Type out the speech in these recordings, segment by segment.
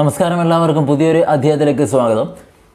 നമസ്കാരം എല്ലാവർക്കും പുതിയൊരു അധ്യായത്തിലേക്ക് സ്വാഗതം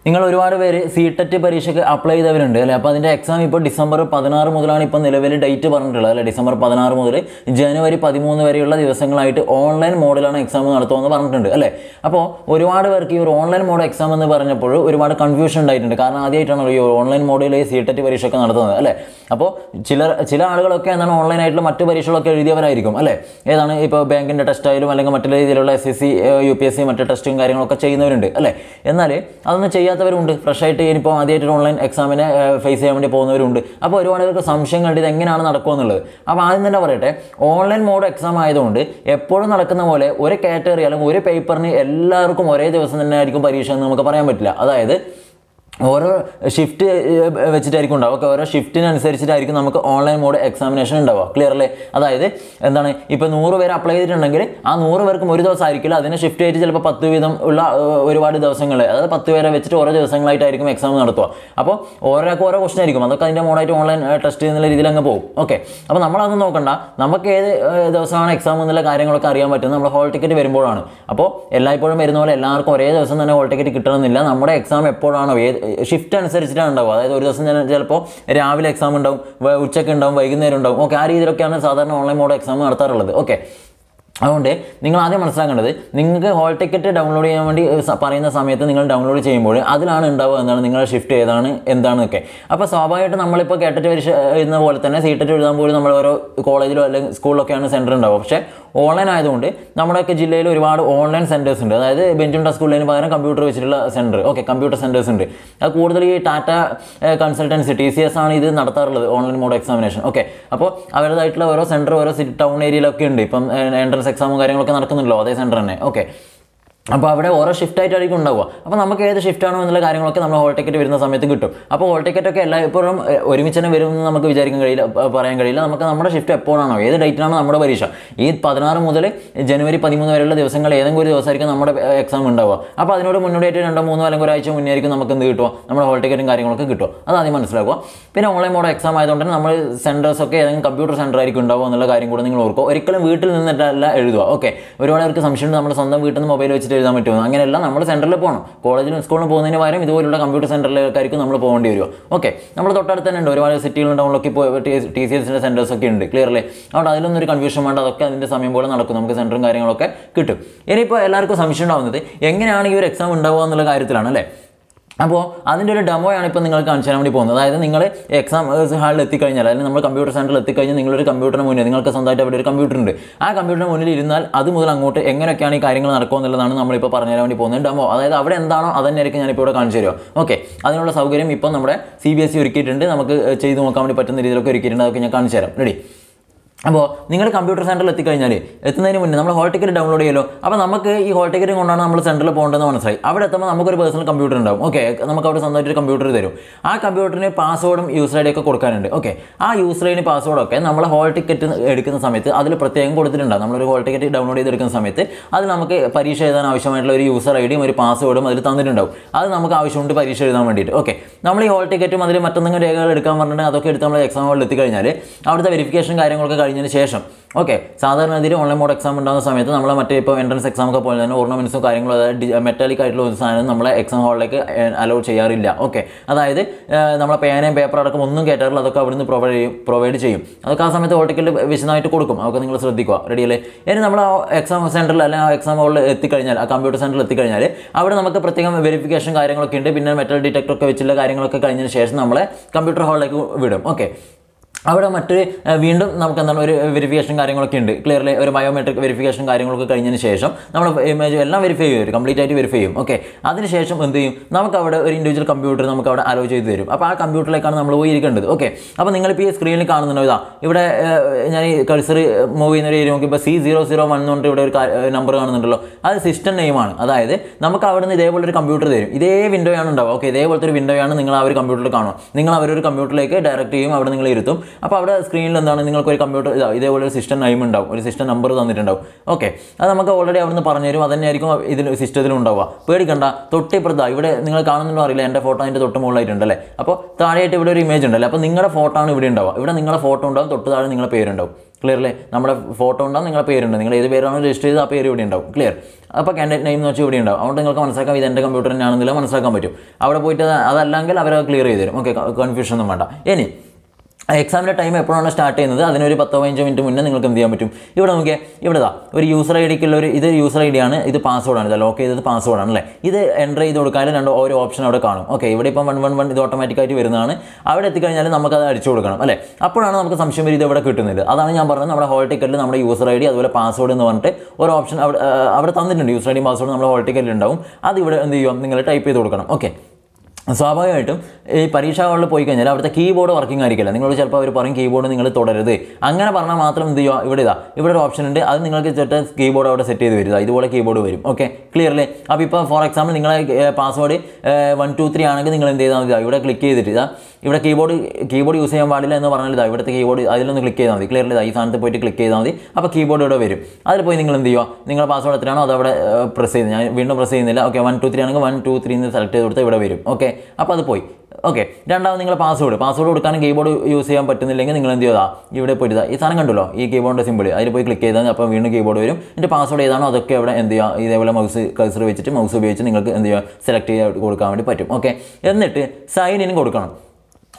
നിങ്ങൾ ഒരുപാട് പേര് സി ടെറ്റ് e പരീക്ഷയ്ക്ക് അപ്ലൈ ചെയ്തവരുണ്ട് അല്ലേ അപ്പോൾ അതിൻ്റെ എക്സാം ഇപ്പോൾ ഡിസംബർ പതിനാറ് മുതലാണ് ഇപ്പോൾ നിലവിൽ ഡേറ്റ് പറഞ്ഞിട്ടുള്ളത് അല്ലേ ഡിസംബർ പതിനാറ് മുതൽ ജനുവരി പതിമൂന്ന് വരെയുള്ള ദിവസങ്ങളായിട്ട് ഓൺലൈൻ മോഡിലാണ് എക്സാം നടത്തുമെന്ന് പറഞ്ഞിട്ടുണ്ട് അല്ലേ അപ്പോൾ ഒരുപാട് പേർക്ക് ഈ ഒരു ഓൺലൈൻ മോഡ് എക്സാം എന്ന് പറഞ്ഞപ്പോൾ ഒരുപാട് കൺഫ്യൂഷൻ ഉണ്ടായിട്ടുണ്ട് കാരണം ആദ്യമായിട്ടാണ് ഈ ഓൺലൈൻ മോഡിൽ സി ടെറ്റ് പരീക്ഷയൊക്കെ നടത്തുന്നത് അല്ലേ അപ്പോൾ ചില ചില ആളുകളൊക്കെ എന്താണ് ഓൺലൈനായിട്ടുള്ള മറ്റു പരീക്ഷകളൊക്കെ എഴുതിയവരായിരിക്കും അല്ലേ ഏതാണ് ഇപ്പോൾ ബാങ്കിൻ്റെ ടെസ്റ്റ് ആയാലും അല്ലെങ്കിൽ മറ്റുള്ള രീതിയിലുള്ള S S C U P S C മറ്റു ടെസ്റ്റും കാര്യങ്ങളൊക്കെ ചെയ്യുന്നവരുണ്ട് അല്ലേ എന്നാൽ അതൊന്നും ചെയ്യാൻ അറിയാത്തവരുണ്ട് ആയിട്ട് ഇനിയിപ്പോൾ ആദ്യമായിട്ട് ഓൺലൈൻ എക്സാമിനെ ഫേസ് ചെയ്യാൻ വേണ്ടി പോകുന്നവരുണ്ട് അപ്പോൾ ഒരുപാട് പേർക്ക് സംശയം കണ്ട് ഇത് എങ്ങനെയാണ് എന്നുള്ളത് അപ്പോൾ ആദ്യം തന്നെ പറയട്ടെ ഓൺലൈൻ മോഡ് എക്സാം ആയതുകൊണ്ട് എപ്പോഴും നടക്കുന്ന പോലെ ഒരു കാറ്റഗറി അല്ലെങ്കിൽ ഒരു പേപ്പറിന് എല്ലാവർക്കും ഒരേ ദിവസം തന്നെ ആയിരിക്കും പരീക്ഷ എന്ന് നമുക്ക് പറയാൻ പറ്റില്ല അതായത് ഓരോ ഷിഫ്റ്റ് വെച്ചിട്ടായിരിക്കും ഉണ്ടാവുക ഓക്കെ ഓരോ ഷിഫ്റ്റിനനുസരിച്ചിട്ടായിരിക്കും നമുക്ക് ഓൺലൈൻ മോഡ് എക്സാമിനേഷൻ ഉണ്ടാവുക ക്ലിയർ അല്ലേ അതായത് എന്താണ് ഇപ്പോൾ നൂറ് പേര് അപ്ലൈ ചെയ്തിട്ടുണ്ടെങ്കിൽ ആ നൂറ് പേർക്കും ഒരു ദിവസം ആയിരിക്കില്ല അതിനെ ഷിഫ്റ്റ് ആയിട്ട് ചിലപ്പോൾ പത്ത് വീതം ഉള്ള ഒരുപാട് ദിവസങ്ങൾ അതായത് പത്ത് പേരെ വെച്ചിട്ട് ഓരോ ദിവസങ്ങളായിട്ടായിരിക്കും എക്സാം നടത്തുക അപ്പോൾ ഓരോക്ക് ഓരോ ക്വസ്റ്റൻ ആയിരിക്കും അതൊക്കെ അതിൻ്റെ മോഡായിട്ട് ഓൺലൈൻ ടെസ്റ്റ് എന്നുള്ള രീതിയിൽ അങ്ങ് പോകും ഓക്കെ അപ്പോൾ നമ്മളതൊന്നും നോക്കണ്ട നമുക്ക് ഏത് ദിവസമാണ് എക്സാം എന്നുള്ള കാര്യങ്ങളൊക്കെ അറിയാൻ പറ്റുന്നത് നമ്മൾ ഹോൾ ടിക്കറ്റ് വരുമ്പോഴാണ് അപ്പോൾ എല്ലായ്പ്പോഴും വരുന്ന പോലെ എല്ലാവർക്കും ഒരേ ദിവസം തന്നെ ഹോൾ ടിക്കറ്റ് കിട്ടണമെന്നില്ല നമ്മുടെ എക്സാം എപ്പോഴാണോ ഏത് ഷിഫ്റ്റ് അനുസരിച്ചിട്ടാണ് ഉണ്ടാവും അതായത് ഒരു ദിവസം ഞാൻ ചിലപ്പോൾ രാവിലെ എക്സാം ഉണ്ടാവും ഉച്ചയ്ക്ക് ഉണ്ടാവും വൈകുന്നേരം ഉണ്ടാവും ഓക്കെ ആ രീതിയിലൊക്കെയാണ് സാധാരണ ഓൺലൈൻ മോഡ് എക്സാം നടത്താറുള്ളത് ഓക്കെ അതുകൊണ്ട് നിങ്ങൾ ആദ്യം മനസ്സിലാക്കേണ്ടത് നിങ്ങൾക്ക് ഹോൾ ടിക്കറ്റ് ഡൗൺലോഡ് ചെയ്യാൻ വേണ്ടി പറയുന്ന സമയത്ത് നിങ്ങൾ ഡൗൺലോഡ് ചെയ്യുമ്പോൾ അതിലാണ് ഉണ്ടാവുക എന്നാണ് നിങ്ങളുടെ ഷിഫ്റ്റ് ഏതാണ് എന്താണെന്നൊക്കെ അപ്പോൾ സ്വാഭാവികമായിട്ട് നമ്മളിപ്പോൾ കേട്ടിട്ട് എഴുതുന്ന പോലെ തന്നെ സീറ്ററ്റ് എഴുതാൻ പോലും നമ്മൾ ഓരോ കോളേജിലോ അല്ലെങ്കിൽ സ്കൂളിലൊക്കെയാണ് സെൻറ്റർ ഉണ്ടാവുക പക്ഷേ ഓൺലൈൻ ആയതുകൊണ്ട് നമ്മുടെയൊക്കെ ജില്ലയിൽ ഒരുപാട് ഓൺലൈൻ സെൻറ്റേഴ്സ് ഉണ്ട് അതായത് ബെഞ്ചുണ്ട സ്കൂളിന് പകരം കമ്പ്യൂട്ടർ വെച്ചിട്ടുള്ള സെൻറ്റർ ഓക്കെ കമ്പ്യൂട്ടർ സെൻറ്റേഴ്സ് ഉണ്ട് അത് കൂടുതൽ ഈ Tata consultancy T C S ആണ് ഇത് നടത്താറുള്ളത് ഓൺലൈൻ മോഡ് എക്സാമിനേഷൻ ഓക്കെ അപ്പോൾ അവരുടേതായിട്ടുള്ള ഓരോ സെൻറ്റർ ഓരോ സിറ്റി ടൗൺ ഏരിയയിലൊക്കെ ഉണ്ട് ഇപ്പം എൻട്രൻസ് സിലബസ് എക്സാമും കാര്യങ്ങളൊക്കെ നടക്കുന്നുണ്ടല്ലോ അതേ സെൻറ്റർ തന്നെ ഓക്കെ അപ്പോൾ അവിടെ ഓരോ ഷിഫ്റ്റ് ആയിട്ടായിരിക്കും ഉണ്ടാവുക അപ്പോൾ നമുക്ക് ഏത് ഷിഫ്റ്റാണോ എന്നുള്ള കാര്യങ്ങളൊക്കെ നമ്മൾ ഹോൾ ടിക്കറ്റ് വരുന്ന സമയത്ത് കിട്ടും അപ്പോൾ ഹോൾ ടിക്കറ്റ് ഒക്കെ എല്ലായ്പ്പോഴും ഒരുമിച്ച് തന്നെ വരുമെന്ന് നമുക്ക് വിചാരിക്കാൻ കഴിയില്ല പറയാൻ കഴിയില്ല നമുക്ക് നമ്മുടെ ഷിഫ്റ്റ് എപ്പോഴാണോ ഏത് ഡേറ്റിനാണോ നമ്മുടെ പരീക്ഷ ഈ പതിനാറ് മുതൽ ജനുവരി പതിമൂന്ന് വരെയുള്ള ദിവസങ്ങൾ ഏതെങ്കിലും ഒരു ദിവസമായിരിക്കും നമ്മുടെ എക്സാം ഉണ്ടാവുക അപ്പോൾ അതിനോട് മുന്നോടിയായിട്ട് രണ്ടോ മൂന്നോ അല്ലെങ്കിൽ ഒരാഴ്ച മുന്നേ ആയിരിക്കും നമുക്ക് എന്ത് കിട്ടുക നമ്മുടെ ഹോൾ ടിക്കറ്റും കാര്യങ്ങളൊക്കെ കിട്ടും അത് ആദ്യം മനസ്സിലാക്കുക പിന്നെ ഓൺലൈൻ മോഡ് എക്സാം ആയതുകൊണ്ട് നമ്മൾ സെൻറ്റേഴ്സൊക്കെ ഒക്കെ ഏതെങ്കിലും കമ്പ്യൂട്ടർ സെൻറ്റർ ആയിരിക്കും ഉണ്ടാവുക എന്നുള്ള കാര്യം കൂടെ നിങ്ങൾ ഓർക്കുക ഒരിക്കലും വീട്ടിൽ നിന്നിട്ടല്ല എഴുതുക ഓക്കെ ഒരുപാട് പേർക്ക് സംശയമുണ്ട് നമ്മുടെ സ്വന്തം വീട്ടിൽ നിന്ന് മൊബൈൽ വെച്ചിട്ട് എഴുതാൻ പറ്റുമോ അങ്ങനെയല്ല നമ്മൾ സെൻറ്ററിൽ പോകണം കോളേജിലും സ്കൂളിലും പോകുന്നതിന് പകരം ഇതുപോലുള്ള കമ്പ്യൂട്ടർ സെൻറ്ററിലേക്കായിരിക്കും നമ്മൾ പോകേണ്ടി വരിക ഓക്കെ നമ്മൾ തൊട്ടടുത്ത് തന്നെ ഉണ്ട് ഒരുപാട് സിറ്റികളും ടൗണിലൊക്കെ ഇപ്പോൾ ടി സി എസിൻ്റെ സെൻറ്റേഴ്സൊക്കെ ഉണ്ട് ക്ലിയർലേ അതുകൊണ്ട് അതിലൊന്നും ഒരു കൺഫ്യൂഷൻ വേണ്ട അതൊക്കെ അതിൻ്റെ സമയം പോലെ നടക്കും നമുക്ക് സെൻറ്ററും കാര്യങ്ങളൊക്കെ കിട്ടും ഇനിയിപ്പോൾ എല്ലാവർക്കും സംശയം ഉണ്ടാകുന്നത് എങ്ങനെയാണ് ഈ ഒരു എക്സാം ഉണ്ടാവുക എന്നുള്ള കാര്യത്തിലാണ് അല്ലേ അപ്പോൾ അതിൻ്റെ ഒരു ഡെമോയാണ് ഇപ്പോൾ നിങ്ങൾ കാണിച്ചാൽ വേണ്ടി പോകുന്നത് അതായത് നിങ്ങൾ എക്സാം ഹാളിൽ എത്തിക്കഴിഞ്ഞാൽ അല്ലെങ്കിൽ നമ്മൾ കമ്പ്യൂട്ടർ സെൻറ്ററിൽ എത്തിക്കഴിഞ്ഞാൽ നിങ്ങളൊരു കമ്പ്യൂട്ടറിന് മുന്നേ നിങ്ങൾക്ക് സ്വന്തമായിട്ട് അവിടെ ഒരു കമ്പ്യൂട്ടർ ഉണ്ട് ആ കമ്പ്യൂട്ടറിന് മുന്നിൽ ഇരുന്നാൽ അത് മുതൽ അങ്ങോട്ട് എങ്ങനെയൊക്കെയാണ് ഈ കാര്യങ്ങൾ നടക്കുക എന്നുള്ളതാണ് നമ്മളിപ്പോൾ പറഞ്ഞു തരാൻ വേണ്ടി പോകുന്നത് ഡെമോ അതായത് അവിടെ എന്താണോ അതന്നെയായിരിക്കും ഞാനിപ്പോൾ ഇവിടെ കാണിച്ചു തരുമോ ഓക്കെ അതിനുള്ള സൗകര്യം ഇപ്പം നമ്മുടെ സി ബി എസ് ഇ ഒരുക്കിയിട്ടുണ്ട് നമുക്ക് ചെയ്തു നോക്കാൻ വേണ്ടി പറ്റുന്ന രീതിയിലൊക്കെ ഒരുക്കിയിട്ടുണ്ട് അതൊക്കെ ഞാൻ കാണിച്ചു തരാം റെഡി അപ്പോൾ നിങ്ങൾ കമ്പ്യൂട്ടർ സെൻറ്ററിൽ എത്തിക്കഴിഞ്ഞാൽ എത്തുന്നതിന് മുന്നേ നമ്മൾ ഹോൾ ടിക്കറ്റ് ഡൗൺലോഡ് ചെയ്യലോ അപ്പോൾ നമുക്ക് ഈ ഹോൾ ടിക്കറ്റ് കൊണ്ടാണ് നമ്മൾ സെൻറ്ററിൽ പോകേണ്ടതെന്ന് മനസ്സിലായി അവിടെ എത്തുമ്പോൾ നമുക്കൊരു പേഴ്സണൽ കമ്പ്യൂട്ടർ ഉണ്ടാവും ഓക്കെ നമുക്ക് അവിടെ സ്വന്തമായിട്ട് ഒരു കമ്പ്യൂട്ടർ തരും ആ കമ്പ്യൂട്ടറിന് പാസ്വേഡും യൂസർ ഐ ഡി ഒക്കെ കൊടുക്കാനുണ്ട് ഓക്കെ ആ യൂസർ ഐഡിന് പാസ്വേഡൊക്കെ നമ്മൾ ഹോൾ ടിക്കറ്റ് എടുക്കുന്ന സമയത്ത് അതിൽ പ്രത്യേകം കൊടുത്തിട്ടുണ്ടാവും നമ്മളൊരു ഹോൾ ടിക്കറ്റ് ഡൗൺലോഡ് ചെയ്തെടുക്കുന്ന സമയത്ത് അത് നമുക്ക് പരീക്ഷ എഴുതാൻ ആവശ്യമായിട്ടുള്ള ഒരു യൂസർ ഐ ഡിയും ഒരു പാസ്വേഡും അതിൽ തന്നിട്ടുണ്ടാവും അത് നമുക്ക് ആവശ്യമുണ്ട് പരീക്ഷ എഴുതാൻ വേണ്ടിയിട്ട് ഓക്കെ നമ്മൾ ഈ ഹോൾ ടിക്കറ്റും അതിൽ മറ്റെന്തെങ്കിലും രേഖകൾ എടുക്കാൻ പറഞ്ഞിട്ടുണ്ടെങ്കിൽ അതൊക്കെ എടുത്ത് നമ്മൾ എക്സാം ഹോളിൽ എത്തിക്കഴിഞ്ഞാൽ അവിടുത്തെ വെരിഫിക്കേഷൻ കാര്യങ്ങളൊക്കെ കഴിഞ്ഞ് കഴിഞ്ഞതിന് ശേഷം ഓക്കെ സാധാരണ രീതിയിൽ ഓൺലൈൻ മോഡ് എക്സാം ഉണ്ടാകുന്ന സമയത്ത് നമ്മൾ മറ്റേ ഇപ്പോൾ എൻട്രൻസ് എക്സാം ഒക്കെ പോലെ തന്നെ ഓർണമെൻസും കാര്യങ്ങളും അതായത് മെറ്റാലിക് ആയിട്ടുള്ള ഒരു സാധനം നമ്മളെ എക്സാം ഹാളിലേക്ക് അലോ ചെയ്യാറില്ല ഓക്കെ അതായത് നമ്മളെ പേനയും പേപ്പർ അടക്കം ഒന്നും കേട്ടാറില്ല അതൊക്കെ അവിടുന്ന് പ്രൊവൈഡ് ചെയ്യും പ്രൊവൈഡ് ചെയ്യും അതൊക്കെ ആ സമയത്ത് ഓട്ടിക്കൽ വിശദമായിട്ട് കൊടുക്കും അതൊക്കെ നിങ്ങൾ ശ്രദ്ധിക്കുക റെഡി അല്ലേ ഇനി നമ്മൾ ആ എക്സാം സെൻറ്ററിൽ അല്ലെങ്കിൽ ആ എക്സാം ഹോളിൽ എത്തിക്കഴിഞ്ഞാൽ ആ കമ്പ്യൂട്ടർ സെൻറ്ററിൽ എത്തിക്കഴിഞ്ഞാൽ അവിടെ നമുക്ക് പ്രത്യേകം വെരിഫിക്കേഷൻ കാര്യങ്ങളൊക്കെ ഉണ്ട് പിന്നെ മെറ്റൽ ഡിറ്റക്ടർ ഒക്കെ വെച്ചുള്ള കാര്യങ്ങളൊക്കെ കഴിഞ്ഞതിന് ശേഷം നമ്മളെ കമ്പ്യൂട്ടർ ഹാളിലേക്ക് വിടും ഓക്കെ അവിടെ മറ്റൊരു വീണ്ടും നമുക്ക് എന്താണ് ഒരു വെരിഫിക്കേഷൻ കാര്യങ്ങളൊക്കെ ഉണ്ട് ക്ലിയർലി ഒരു ബയോമെട്രിക് വെരിഫിക്കേഷൻ കാര്യങ്ങളൊക്കെ കഴിഞ്ഞതിന് ശേഷം നമ്മൾ ഇമേജ് എല്ലാം വെരിഫൈ ചെയ്യും കംപ്ലീറ്റ് ആയിട്ട് വെരിഫൈ ചെയ്യും ഓക്കെ അതിനുശേഷം എന്ത് ചെയ്യും നമുക്ക് അവിടെ ഒരു ഇൻഡിവിജ്വൽ കമ്പ്യൂട്ടർ നമുക്ക് അവിടെ അലോ ചെയ്ത് തരും അപ്പോൾ ആ കമ്പ്യൂട്ടറിലേക്കാണ് നമ്മൾ പോയി ഇരിക്കേണ്ടത് ഓക്കെ അപ്പോൾ നിങ്ങളിപ്പോൾ ഈ സ്ക്രീനിൽ കാണുന്നുണ്ടോ ഇതാ ഇവിടെ ഞാൻ ഈ കൾസർ മൂവ് ചെയ്യുന്ന ഒരു ഏരിയ നോക്കിയപ്പോൾ സി സീറോ സീറോ വൺ എന്ന് ഇവിടെ ഒരു നമ്പർ കാണുന്നുണ്ടല്ലോ അത് സിസ്റ്റം നെയിമാണ് അതായത് നമുക്ക് അവിടെ നിന്ന് ഇതേപോലെ ഒരു കമ്പ്യൂട്ടർ തരും ഇതേ വിൻഡോയാണ് ഉണ്ടാവുക ഓക്കെ ഇതേപോലത്തെ ഒരു വിൻഡോയാണ് നിങ്ങൾ ആ ഒരു കമ്പ്യൂട്ടറിൽ കാണുക നിങ്ങൾ അവരൊരു കമ്പ്യൂട്ടറിലേക്ക് ഡയറക്റ്റ് ചെയ്യും അവിടെ നിങ്ങൾ ഇരുത്തും അപ്പോൾ അവിടെ സ്ക്രീനിൽ എന്താണ് നിങ്ങൾക്ക് ഒരു കമ്പ്യൂട്ടർ ഇതാ ഇതേപോലെ ഒരു സിസ്റ്റം നൈം ഉണ്ടാവും ഒരു സിസ്റ്റം നമ്പർ തന്നിട്ടുണ്ടാവും ഓക്കെ അത് നമുക്ക് ഓൾറെഡി അവിടെ നിന്ന് പറഞ്ഞു തരും തന്നെയായിരിക്കും ഇതിൽ സിസ്റ്റത്തിൽ ഉണ്ടാവുക പേടിക്കണ്ട തൊട്ടിപ്പുറത്താ ഇവിടെ നിങ്ങൾ കാണുന്നുണ്ടോ അറിയില്ല എൻ്റെ ഫോട്ടോ അതിൻ്റെ തൊട്ട് മുകളിലായിട്ടുണ്ടല്ലേ അപ്പോൾ താഴെയായിട്ട് ഇവിടെ ഒരു ഇമേജ് ഉണ്ടല്ലേ അപ്പോൾ നിങ്ങളുടെ ഫോട്ടോ ആണ് ഇവിടെ ഉണ്ടാവുക ഇവിടെ നിങ്ങളുടെ ഫോട്ടോ ഉണ്ടാവും തൊട്ട് താഴെ നിങ്ങളുടെ പേരുണ്ടാവും ക്ലിയർ അല്ലേ നമ്മുടെ ഫോട്ടോ ഉണ്ടാവും നിങ്ങളുടെ പേരുണ്ട് നിങ്ങൾ ഏത് പേരാണോ രജിസ്റ്റർ ചെയ്ത് ആ പേര് ഇവിടെ ഉണ്ടാവും ക്ലിയർ അപ്പോൾ കാൻഡിഡേറ്റ് നെയിം എന്ന് വെച്ചാൽ ഇവിടെ ഉണ്ടാവും അതുകൊണ്ട് നിങ്ങൾക്ക് മനസ്സിലാക്കാം ഇത് എൻ്റെ കമ്പ്യൂട്ടറിനാണെന്നില്ല മനസ്സിലാക്കാൻ പറ്റും അവിടെ പോയിട്ട് അതല്ലെങ്കിൽ അവരെ ക്ലിയർ ചെയ്തു തരും ഓക്കെ കൺഫ്യൂഷൻ ഒന്നും വേണ്ട ഇനി എക്സാമിൻ്റെ ടൈം എപ്പോഴാണ് സ്റ്റാർട്ട് ചെയ്യുന്നത് അതിനൊരു പത്തോ പതിനഞ്ച് മിനിറ്റ് മുന്നേ നിങ്ങൾക്ക് എന്ത് ചെയ്യാൻ പറ്റും ഇവിടെ നോക്കിയാൽ ഇവിടെ ഇതാ ഒരു യൂസർ ഐ ഡിക്കുള്ള ഒരു ഇത് യൂസർ ഐ ഡിയാണ് ഇത് ആണ് ഇത് ലോക്ക് ചെയ്തത് പാസ്വേഡാണ് അല്ലേ ഇത് എൻ്റർ ചെയ്ത് കൊടുക്കാനും രണ്ട് ഓരോ ഓപ്ഷൻ അവിടെ കാണും ഓക്കെ ഇവിടെ ഇപ്പം വൺ വൺ വൺ ഇത് ഓട്ടോമാറ്റിക്കായിട്ട് വരുന്നതാണ് അവിടെ എത്തിക്കഴിഞ്ഞാൽ നമുക്കത് അടിച്ചു കൊടുക്കണം അല്ലേ അപ്പോഴാണ് നമുക്ക് സംശയം വരും ഇത് ഇവിടെ കിട്ടുന്നത് അതാണ് ഞാൻ പറഞ്ഞത് നമ്മുടെ ഹോൾ ടിക്കറ്റിൽ നമ്മുടെ യൂസർ ഐ ഡി അതുപോലെ പാസ്വേഡ് എന്ന് പറഞ്ഞിട്ട് ഒരു ഓപ്ഷൻ അവിടെ അവിടെ തന്നിട്ടുണ്ട് യൂസർ ഐ ഡി പാസ്വേഡ് നമ്മുടെ ഹോൾ ടിക്കറ്റിൽ ഉണ്ടാവും അത് ഇവിടെ എന്ത് ചെയ്യും നിങ്ങൾ ടൈപ്പ് ചെയ്ത് കൊടുക്കണം ഓക്കെ സ്വാഭാവികമായിട്ടും ഈ പരീക്ഷാ ഹാളിൽ പോയി കഴിഞ്ഞാൽ അവിടുത്തെ കീബോർഡ് വർക്കിംഗ് ആയിരിക്കില്ല നിങ്ങൾ ചിലപ്പോൾ അവർ പറയും കീബോർഡ് നിങ്ങൾ തുടരുത് അങ്ങനെ പറഞ്ഞാൽ മാത്രം എന്ത് ചെയ്യുക ഇവിടെ ഇതാ ഇവിടെ ഒരു ഓപ്ഷൻ ഉണ്ട് അത് നിങ്ങൾക്ക് ചെറ്റ കീബോർഡ് അവിടെ സെറ്റ് ചെയ്ത് വരിക ഇതുപോലെ കീബോർഡ് വരും ഓക്കെ അല്ലേ അപ്പോൾ ഇപ്പോൾ ഫോർ എക്സാമ്പിൾ നിങ്ങളെ പാസ്വേഡ് വൺ ടു ത്രീ ആണെങ്കിൽ നിങ്ങൾ എന്ത് ചെയ്താൽ മതി ഇവിടെ ക്ലിക്ക് ചെയ്തിട്ട് ഇതാ ഇവിടെ കീബോർഡ് കീബോർഡ് യൂസ് ചെയ്യാൻ പാടില്ല എന്ന് പറഞ്ഞാൽ ഇതാ ഇവിടുത്തെ കീബോർഡ് അതിലൊന്ന് ക്ലിക്ക് ചെയ്താൽ മതി ക്ലിയർ ഇതാ ഈ സ്ഥാനത്ത് പോയിട്ട് ക്ലിക്ക് ചെയ്താൽ മതി അപ്പോൾ കീബോർഡ് ഇവിടെ വരും അതിൽ പോയി നിങ്ങൾ എന്ത് ചെയ്യുക നിങ്ങൾ പാസ്വേഡ് എത്രയാണോ അത് അവിടെ പ്രസ് ചെയ്ത് ഞാൻ വീണ്ടും പ്രസ് ചെയ്യുന്നില്ല ഓക്കെ വൺ ടു ത്രീ ആണെങ്കിൽ വൺ ടു ത്രീ എന്ന് സെലക്ട് ചെയ്ത് കൊടുത്താൽ ഇവിടെ വരും ഓക്കെ അപ്പോൾ അത് പോയി ഓക്കെ രണ്ടാമത് നിങ്ങൾ പാസ്വേഡ് പാസ്വേഡ് കൊടുക്കാൻ കീബോർഡ് യൂസ് ചെയ്യാൻ പറ്റുന്നില്ലെങ്കിൽ നിങ്ങൾ എന്ത് ചെയ്താൽ ഇവിടെ പോയി ഈ സാധനം കണ്ടല്ലോ ഈ കീബോർഡിൻ്റെ സിമ്പിൾ അതിൽ പോയി ക്ലിക്ക് ചെയ്താൽ അപ്പോൾ വീണ്ടും കീബോർഡ് വരും എൻ്റെ പാസ്വേഡ് ഏതാണോ അതൊക്കെ അവിടെ എന്ത് ചെയ്യുക ഇതേപോലെ മൗസ് കഴ്സർ വെച്ചിട്ട് മൗസ് ഉപയോഗിച്ച് നിങ്ങൾക്ക് എന്ത് ചെയ്യുക സെലക്ട് ചെയ്ത് കൊടുക്കാൻ വേണ്ടി പറ്റും ഓക്കെ എന്നിട്ട് സൈൻ ഇൻ കൊടുക്കണം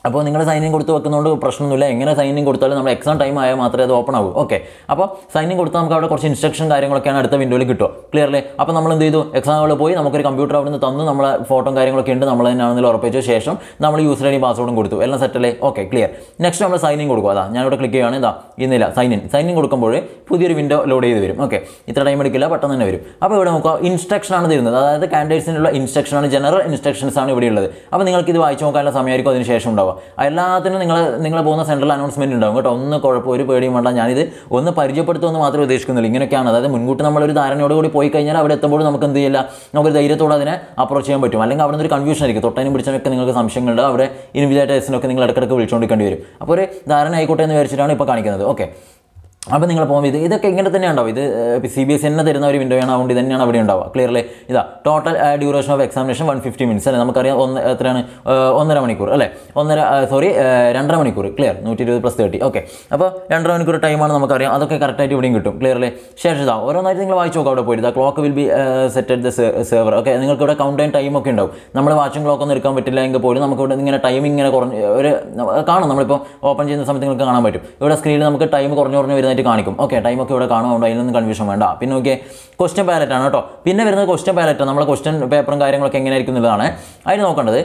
അപ്പോൾ നിങ്ങൾ സൈനിങ് കൊടുത്ത് വെക്കുന്നതുകൊണ്ട് പ്രശ്നമൊന്നുമില്ല എങ്ങനെ സൈനിങ് കൊടുത്താലും നമ്മൾ എക്സാം ടൈം ആയാൽ മാത്രമേ അത് ഓപ്പൺ ആകൂ ഓക്കെ അപ്പോൾ സൈനിങ് കൊടുത്താൽ നമുക്ക് അവിടെ കുറച്ച് ഇൻസ്ട്രക്ഷൻ കാര്യങ്ങളൊക്കെയാണ് അടുത്ത വിൻഡോയിൽ കിട്ടുക ക്ലിയർലി അപ്പോൾ നമ്മൾ എന്ത് ചെയ്തു എക്സാമുകൾ പോയി നമുക്കൊരു കമ്പ്യൂട്ടർ അവിടെ നിന്ന് തന്നു നമ്മളെ ഫോട്ടോ കാര്യങ്ങളൊക്കെ ഉണ്ട് നമ്മൾ തന്നെയാണെന്നിൽ ഉറപ്പിച്ച ശേഷം നമ്മൾ യൂസർ ഐ ഡി പാസ്വേഡും കൊടുത്തു എല്ലാം സെറ്റല്ലേ ഓക്കെ ക്ലിയർ നെക്സ്റ്റ് നമ്മൾ സൈനിങ് കൊടുക്കുക അതാ ഞാനിവിടെ ക്ലിക്ക് ചെയ്യുകയാണ് ഇതാ ഇന്നില്ല സൈൻ ഇൻ സൈൻ ഇൻ കൊടുക്കുമ്പോൾ പുതിയൊരു വിൻഡോ ലോഡ് ചെയ്ത് വരും ഓക്കെ ഇത്ര ടൈം എടുക്കില്ല പെട്ടെന്ന് തന്നെ വരും അപ്പോൾ ഇവിടെ നോക്കുക ഇൻസ്ട്രക്ഷൻ ആണ് തരുന്നത് അതായത് കാൻഡിഡേറ്റ്സിനുള്ള ഇൻസ്ട്രക്ഷനാണ് ജനറൽ ഇൻസ്ട്രക്ഷൻസ് ആണ് ഇവിടെയുള്ളത് അപ്പോൾ നിങ്ങൾക്ക് ഇത് വായിച്ചു നോക്കാനുള്ള സമയമായിരിക്കും അതിന് ശേഷം ഉണ്ടാവുക എല്ലാത്തിനും നിങ്ങൾ നിങ്ങൾ പോകുന്ന സെൻട്രൽ അനൗൺസ്മെൻറ്റ് ഉണ്ടാകും കേട്ടോ ഒന്ന് കുഴപ്പം ഒരു പേടിയും വേണ്ട ഞാനിത് ഒന്ന് പരിചയപ്പെടുത്തുമെന്ന് മാത്രമേ ഉദ്ദേശിക്കുന്നുള്ളൂ ഇങ്ങനെയൊക്കെയാണ് അതായത് മുൻകൂട്ടി നമ്മളൊരു ധാരണയോടുകൂടി പോയി കഴിഞ്ഞാൽ അവിടെ എത്തുമ്പോൾ നമുക്ക് എന്ത് ചെയ്യില്ല നമുക്ക് ധൈര്യത്തോടെ അതിനെ അപ്രോച്ച് ചെയ്യാൻ പറ്റും അല്ലെങ്കിൽ അവിടെ ഒരു കൺഫ്യൂഷൻ ആയിരിക്കും തൊട്ടതിനും പിടിച്ചതിനൊക്കെ നിങ്ങൾക്ക് സംശയങ്ങളുണ്ട് അവിടെ ഇൻവിജേറ്റേഴ്സിനൊക്കെ നിങ്ങൾ ഇടയ്ക്കിടയ്ക്ക് വിളിച്ചുകൊണ്ടിരിക്കേണ്ടി വരും അപ്പോൾ ഒരു ധാരണ ആയിക്കോട്ടെ എന്ന് വിചാരിച്ചിട്ടാണ് ഇപ്പോൾ കാണിക്കുന്നത് ഓക്കെ അപ്പോൾ നിങ്ങൾ പോകുമ്പോൾ ഇത് ഇതൊക്കെ ഇങ്ങനെ തന്നെ ഉണ്ടാവും ഇത് സി ബി എസ് എന്നെ തരുന്ന ഒരു വിൻഡോയാണ് ആണ് അതുകൊണ്ട് തന്നെയാണ് അവിടെ ഉണ്ടാവുക ക്ലിയർലി ഇതാ total duration of examination one fifty minutes അല്ലേ നമുക്കറിയാം ഒന്ന് എത്രയാണ് ഒന്നര മണിക്കൂർ അല്ലേ ഒന്നര സോറി രണ്ടര മണിക്കൂർ ക്ലിയർ നൂറ്റി ഇരുപത് പ്ലസ് തേർട്ടി ഓക്കെ അപ്പോൾ രണ്ടര മണിക്കൂർ ടൈമാണ് നമുക്കറിയാം അതൊക്കെ കറക്റ്റായിട്ട് ഇവിടെയും കിട്ടും ക്ലിയർലി ശേഷം ഇതാ ഓരോന്നായിട്ട് നിങ്ങൾ വായിച്ച് നോക്കാം അവിടെ പോയിട്ട് clock will be set at the server okay നിങ്ങൾക്ക് ഇവിടെ കൗണ്ട് ആൻഡ് ടൈം ഒക്കെ ഉണ്ടാവും നമ്മൾ വാച്ചും ക്ലോക്കൊന്നും എടുക്കാൻ പറ്റില്ല എങ്കിൽ പോലും നമുക്ക് ഇവിടെ ഇങ്ങനെ ടൈം ഇങ്ങനെ കുറഞ്ഞ് ഒരു കാണും നമ്മളിപ്പോൾ ഓപ്പൺ ചെയ്യുന്ന സമയത്ത് നിങ്ങൾക്ക് കാണാൻ പറ്റും ഇവിടെ സ്ക്രീനിൽ നമുക്ക് ടൈം കുറഞ്ഞു കുറഞ്ഞു വരുന്ന ആയിട്ട് കാണിക്കും ഓക്കെ ടൈമൊക്കെ ഇവിടെ കാണുന്നുണ്ട് അതിനൊന്നും കൺഫ്യൂഷൻ വേണ്ട പിന്നെ ഓക്കെ ക്വസ്റ്റൻ പാലറ്റ് ആണ് കേട്ടോ പിന്നെ വരുന്നത് ക്വസ്റ്റൻ പാലറ്റ് നമ്മുടെ ക്വസ്റ്റൻ പേപ്പറും കാര്യങ്ങളൊക്കെ എങ്ങനെയായിരിക്കും എന്നുള്ളതാണ് അതിന് നോക്കേണ്ടത്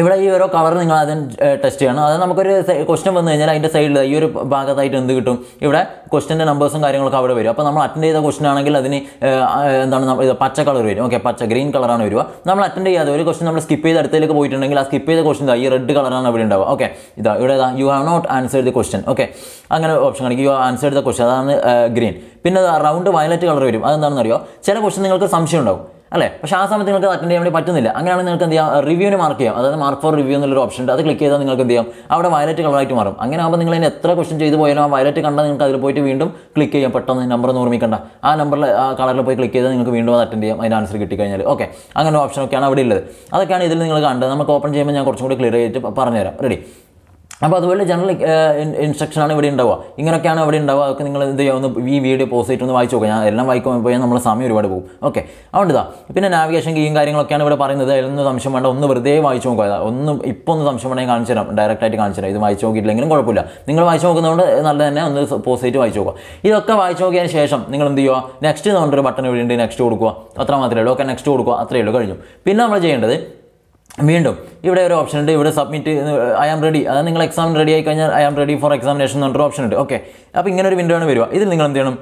ഇവിടെ ഈ ഓരോ കളർ നിങ്ങൾ അതിന് ടെസ്റ്റ് ചെയ്യണം അത് നമുക്കൊരു ക്വസ്റ്റ്യൻ വന്നു കഴിഞ്ഞാൽ അതിൻ്റെ സൈഡിൽ ഈ ഒരു ഭാഗത്തായിട്ട് എന്ത് കിട്ടും ഇവിടെ ക്വസ്റ്റ്യൻ്റെ നമ്പേഴ്സും കാര്യങ്ങളൊക്കെ അവിടെ വരും അപ്പോൾ നമ്മൾ അറ്റൻഡ് ചെയ്ത ക്വസ്റ്റൻ ആണെങ്കിൽ അതിന് എന്താണ് ഇത് പച്ച കളർ വരും ഓക്കെ പച്ച ഗ്രീൻ കളറാണ് വരിക നമ്മൾ അറ്റൻഡ് ചെയ്യാതെ ഒരു ക്വസ്റ്റൻ നമ്മൾ സ്കിപ്പ് ചെയ്ത് അടുത്തേക്ക് പോയിട്ടുണ്ടെങ്കിൽ ആ സ്കിപ്പ് ചെയ്ത ഇതാ ഈ റെഡ് കളറാണ് അവിടെ ഉണ്ടാവുക ഓക്കെ ഇതാ ഇവിടെ ഇതാ you have not answer the question okay അങ്ങനെ ഓപ്ഷൻ കാണിക്കും യു ആൻസർ ദ ക്വസ്റ്റൻ അതാണ് ഗ്രീൻ പിന്നെ റൗണ്ട് വയലറ്റ് കളർ വരും അതെന്താണെന്ന് അറിയോ ചില ക്വസ്റ്റൻ നിങ്ങൾക്ക് സംശയം ഉണ്ടാവും അല്ലേ പക്ഷേ ആ സമയത്ത് നിങ്ങൾക്ക് അറ്റൻഡ് ചെയ്യാൻ വേണ്ടി പറ്റുന്നില്ല അങ്ങനെയാണെങ്കിൽ നിങ്ങൾക്ക് എന്ത് ചെയ്യാം റിവ്യൂവിന് മാർക്ക് ചെയ്യാം അതായത് മാർക്ക് ഫോർ റിവ്യൂ എന്നുള്ളൊരു ഓപ്ഷൻ ഉണ്ട് അത് ക്ലിക്ക് ചെയ്താൽ നിങ്ങൾക്ക് എന്ത് ചെയ്യാം അവിടെ വയലറ്റ് കളറായിട്ട് മാറും അങ്ങനെ ആകുമ്പോൾ നിങ്ങൾ അതിന് എത്ര ക്വസ്റ്റൻ ചെയ്ത് പോയാലും ആ വയലറ്റ് കണ്ടാൽ നിങ്ങൾക്ക് അതിൽ പോയിട്ട് വീണ്ടും ക്ലിക്ക് ചെയ്യാം പെട്ടെന്ന് നമ്പർ ഓർമ്മിക്കണ്ട ആ നമ്പറിൽ ആ കളറിൽ പോയി ക്ലിക്ക് ചെയ്താൽ നിങ്ങൾക്ക് വീണ്ടും അത് അറ്റൻഡ് ചെയ്യാം അതിന് ആൻസർ കിട്ടിക്കഴിഞ്ഞാൽ ഓക്കെ അങ്ങനെ ഓപ്ഷനൊക്കെയാണ് അവിടെ ഉള്ളത് അതൊക്കെയാണ് ഇതിൽ നിങ്ങൾ കണ്ടത് നമുക്ക് ഓപ്പൺ ചെയ്യുമ്പോൾ ഞാൻ കുറച്ചും കൂടി ക്ലിയർ ആയിട്ട് പറഞ്ഞുതരാം റെഡി അപ്പോൾ അതുപോലെ ജനറൽ ഇൻസ്ട്രക്ഷനാണ് ഇവിടെ ഉണ്ടാവുക ഇങ്ങനെയൊക്കെയാണ് ഇവിടെ ഉണ്ടാവുക അതൊക്കെ നിങ്ങൾ എന്ത് ചെയ്യാവുന്ന ഈ വീഡിയോ പോസ് ചെയ്തിട്ട് ഒന്ന് വായിച്ചു നോക്കുക ഞാൻ എല്ലാം വായിക്കുമ്പോൾ പോയാൽ നമ്മുടെ സമയം ഒരുപാട് പോകും ഓക്കെ അതുകൊണ്ട് ഇതാ പിന്നെ നാവിഗേഷൻ കീയും കാര്യങ്ങളൊക്കെയാണ് ഇവിടെ പറയുന്നത് അതിലൊന്നും സംശയം വേണ്ട ഒന്ന് വെറുതെ വായിച്ചു നോക്കുക ഒന്നും ഇപ്പോൾ ഒന്ന് സംശയം വേണമെങ്കിൽ കാണിച്ചു തരാം ഡയറക്റ്റായിട്ട് കാണിച്ചു തരാം ഇത് വായിച്ചു നോക്കിയിട്ടില്ലെങ്കിലും കുഴപ്പമില്ല നിങ്ങൾ വായിച്ചു നോക്കുന്നതുകൊണ്ട് നല്ലത് തന്നെ ഒന്ന് പോസ്റ്റ് വായിച്ചു നോക്കുക ഇതൊക്കെ വായിച്ചു നോക്കിയതിന് ശേഷം നിങ്ങൾ എന്ത് ചെയ്യുക നെക്സ്റ്റ് നമ്മുടെ ഒരു ബട്ടൺ ഇവിടെ ഉണ്ട് നെക്സ്റ്റ് കൊടുക്കുക അത്ര മാത്രമേ ഉള്ളൂ ഓക്കെ നെക്സ്റ്റ് കൊടുക്കുക അത്രയേ ഉള്ളൂ കഴിഞ്ഞു പിന്നെ നമ്മൾ ചെയ്യേണ്ടത് വീണ്ടും ഇവിടെ ഒരു ഓപ്ഷൻ ഉണ്ട് ഇവിടെ സബ്മിറ്റ് ഐ ആം റെഡി അതായത് നിങ്ങൾ എക്സാം റെഡി ആയി കഴിഞ്ഞാൽ I am ready for examination എന്നൊരു ഓപ്ഷൻ ഉണ്ട് ഓക്കെ അപ്പോൾ ഇങ്ങനെ ഒരു വിൻഡോ ആണ് വരിക ഇതിൽ നിങ്ങൾ എന്ത് ചെയ്യണം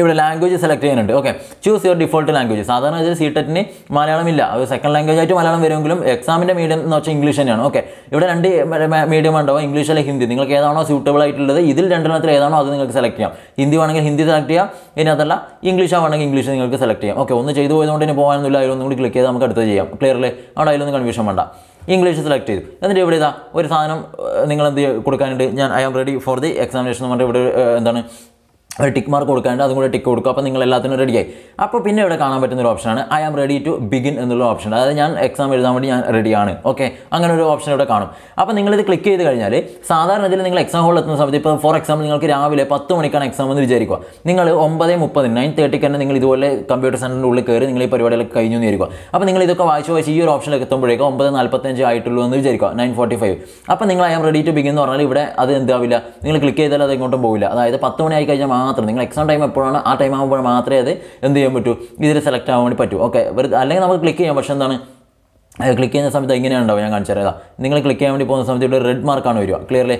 ഇവിടെ ലാംഗ്വേജ് സെലക്ട് ചെയ്യാനുണ്ട് okay choose your default language സാധാരണ വെച്ചാൽ സി ടെറ്റിന് മലയാളം ഇല്ല അത് സെക്കൻഡ് ലാംഗ്വേജ് ആയിട്ട് മലയാളം വരുമെങ്കിലും എക്സാമിൻ്റെ മീഡിയം എന്ന് വെച്ചാൽ ഇംഗ്ലീഷ് തന്നെയാണ് ഓക്കെ ഇവിടെ രണ്ട് മീഡിയം ഉണ്ടാവും ഇംഗ്ലീഷ് അല്ലെങ്കിൽ ഹിന്ദി നിങ്ങൾക്ക് ഏതാണോ സ്യൂട്ടബിൾ ആയിട്ടുള്ളത് ഇതിൽ രണ്ടെണ്ണത്തിൽ ഏതാണോ അത് നിങ്ങൾക്ക് സെലക്ട് ചെയ്യാം ഹിന്ദി വേണമെങ്കിൽ ഹിന്ദി സെലക്ട് ചെയ്യാം ഇനി അതല്ല ഇംഗ്ലീഷ് ആണെങ്കിൽ ഇംഗ്ലീഷ് നിങ്ങൾക്ക് സെലക്ട് ചെയ്യാം ഓക്കെ ഒന്ന് ചെയ്തു പോയതുകൊണ്ട് ഇനി പോകാനൊന്നുമില്ല അതിലൊന്നും കൂടി ക്ലിക്ക് ചെയ്താൽ നമുക്ക് അടുത്ത് ചെയ്യാം ക്ലിയർലി അവിടെ അതിലൊന്നും കൺഫ്യൂഷൻ വേണ്ട ഇംഗ്ലീഷ് സെലക്ട് ചെയ്തു എന്നിട്ട് ഇവിടെ ഇതാ ഒരു സാധനം നിങ്ങൾ എന്ത് കൊടുക്കാനുണ്ട് ഞാൻ I am ready for the examination എന്ന് പറഞ്ഞിട്ട് ഇവിടെ എന്താണ് ഒരു ടിക്ക് മാർക്ക് കൊടുക്കാണ്ട് അതും കൂടെ ടിക്ക് കൊടുക്കുക അപ്പോൾ നിങ്ങൾ എല്ലാത്തിനും റെഡിയായി അപ്പോൾ പിന്നെ ഇവിടെ കാണാൻ പറ്റുന്ന ഒരു ഓപ്ഷനാണ് I am ready to begin എന്നുള്ള ഓപ്ഷൻ അതായത് ഞാൻ എക്സാം എഴുതാൻ വേണ്ടി ഞാൻ റെഡിയാണ് ഓക്കെ അങ്ങനെ ഒരു ഓപ്ഷൻ ഇവിടെ കാണും അപ്പോൾ നിങ്ങളിത് ക്ലിക്ക് ചെയ്ത് കഴിഞ്ഞാൽ സാധാരണ ഇതിൽ നിങ്ങൾ എക്സാം ഹോളിൽ എത്തുന്ന സമയത്ത് ഇപ്പോൾ ഫോർ എക്സാമ്പിൾ നിങ്ങൾക്ക് രാവിലെ പത്ത് മണിക്കാണ് എക്സാം എന്ന് വിചാരിക്കുക നിങ്ങൾ ഒമ്പത് മുപ്പത് നയൻ തേർട്ടിക്ക് തന്നെ നിങ്ങൾ ഇതുപോലെ കമ്പ്യൂട്ടർ സെൻറ്ററിൻ്റെ ഉള്ളിൽ കയറി നിങ്ങൾ ഈ പരിപാടികളൊക്കെ കഴിഞ്ഞു എന്ന് വിചാരിക്കുക അപ്പോൾ നിങ്ങൾ ഇതൊക്കെ വായിച്ച് വായിച്ച് ഈ ഒരു ഓപ്ഷനിലേക്ക് എത്തുമ്പോഴേക്കും ഒമ്പത് നാൽപ്പത്തഞ്ച് ആയിട്ടുള്ളൂ എന്ന് വിചാരിക്കുക നയൻ ഫോർട്ടി ഫൈവ് അപ്പോൾ നിങ്ങൾ I am ready to begin എന്ന് പറഞ്ഞാൽ ഇവിടെ അത് എന്താവില്ല നിങ്ങൾ ക്ലിക്ക് ചെയ്താൽ അത് എങ്ങോട്ടും പോവില്ല അതായത് പത്ത് മണി ആയി കഴിഞ്ഞാൽ മാത്രം നിങ്ങൾ എക്സാം ടൈം എപ്പോഴാണ് ആ ടൈം ആകുമ്പോൾ മാത്രമേ അത് എന്ത് ചെയ്യാൻ പറ്റൂ ഇതിൽ സെലക്ട് ആവാൻ വേണ്ടി പറ്റൂ ഓക്കെ അല്ലെങ്കിൽ നമുക്ക് ക്ലിക്ക് ചെയ്യാം പക്ഷേ എന്താണ് ക്ലിക്ക് ചെയ്യുന്ന സമയത്ത് എങ്ങനെയാണ് ഉണ്ടാവും ഞാൻ കാണിച്ചു തരാം നിങ്ങൾ ക്ലിക്ക് ചെയ്യാൻ വേണ്ടി പോകുന്ന സമയത്ത് ഇവിടെ റെഡ് മാർക്കാണ് വരിക ക്ലിയർലി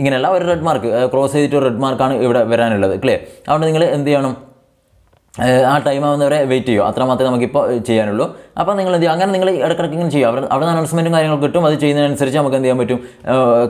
ഇങ്ങനെയല്ല ഒരു റെഡ് മാർക്ക് ക്രോസ് ചെയ്തിട്ട് റെഡ് മാർക്കാണ് ഇവിടെ വരാനുള്ളത് ക്ലിയർ അതുകൊണ്ട് നിങ്ങൾ എന്ത് ചെയ്യണം ആ ടൈം ആവുന്നവരെ വെയിറ്റ് ചെയ്യുക അത്ര മാത്രമേ നമുക്കിപ്പോൾ ചെയ്യാനുള്ളൂ അപ്പോൾ നിങ്ങൾ എന്ത് ചെയ്യും അങ്ങനെ നിങ്ങൾ ഇടക്കിടക്ക് ഇങ്ങനെ ചെയ്യുക അവിടെ അവിടെ അനൗൺസ്മെൻറ്റും കാര്യങ്ങളും കിട്ടും അത് ചെയ്യുന്നതിനനുസരിച്ച് നമുക്ക് എന്ത് ചെയ്യാൻ പറ്റും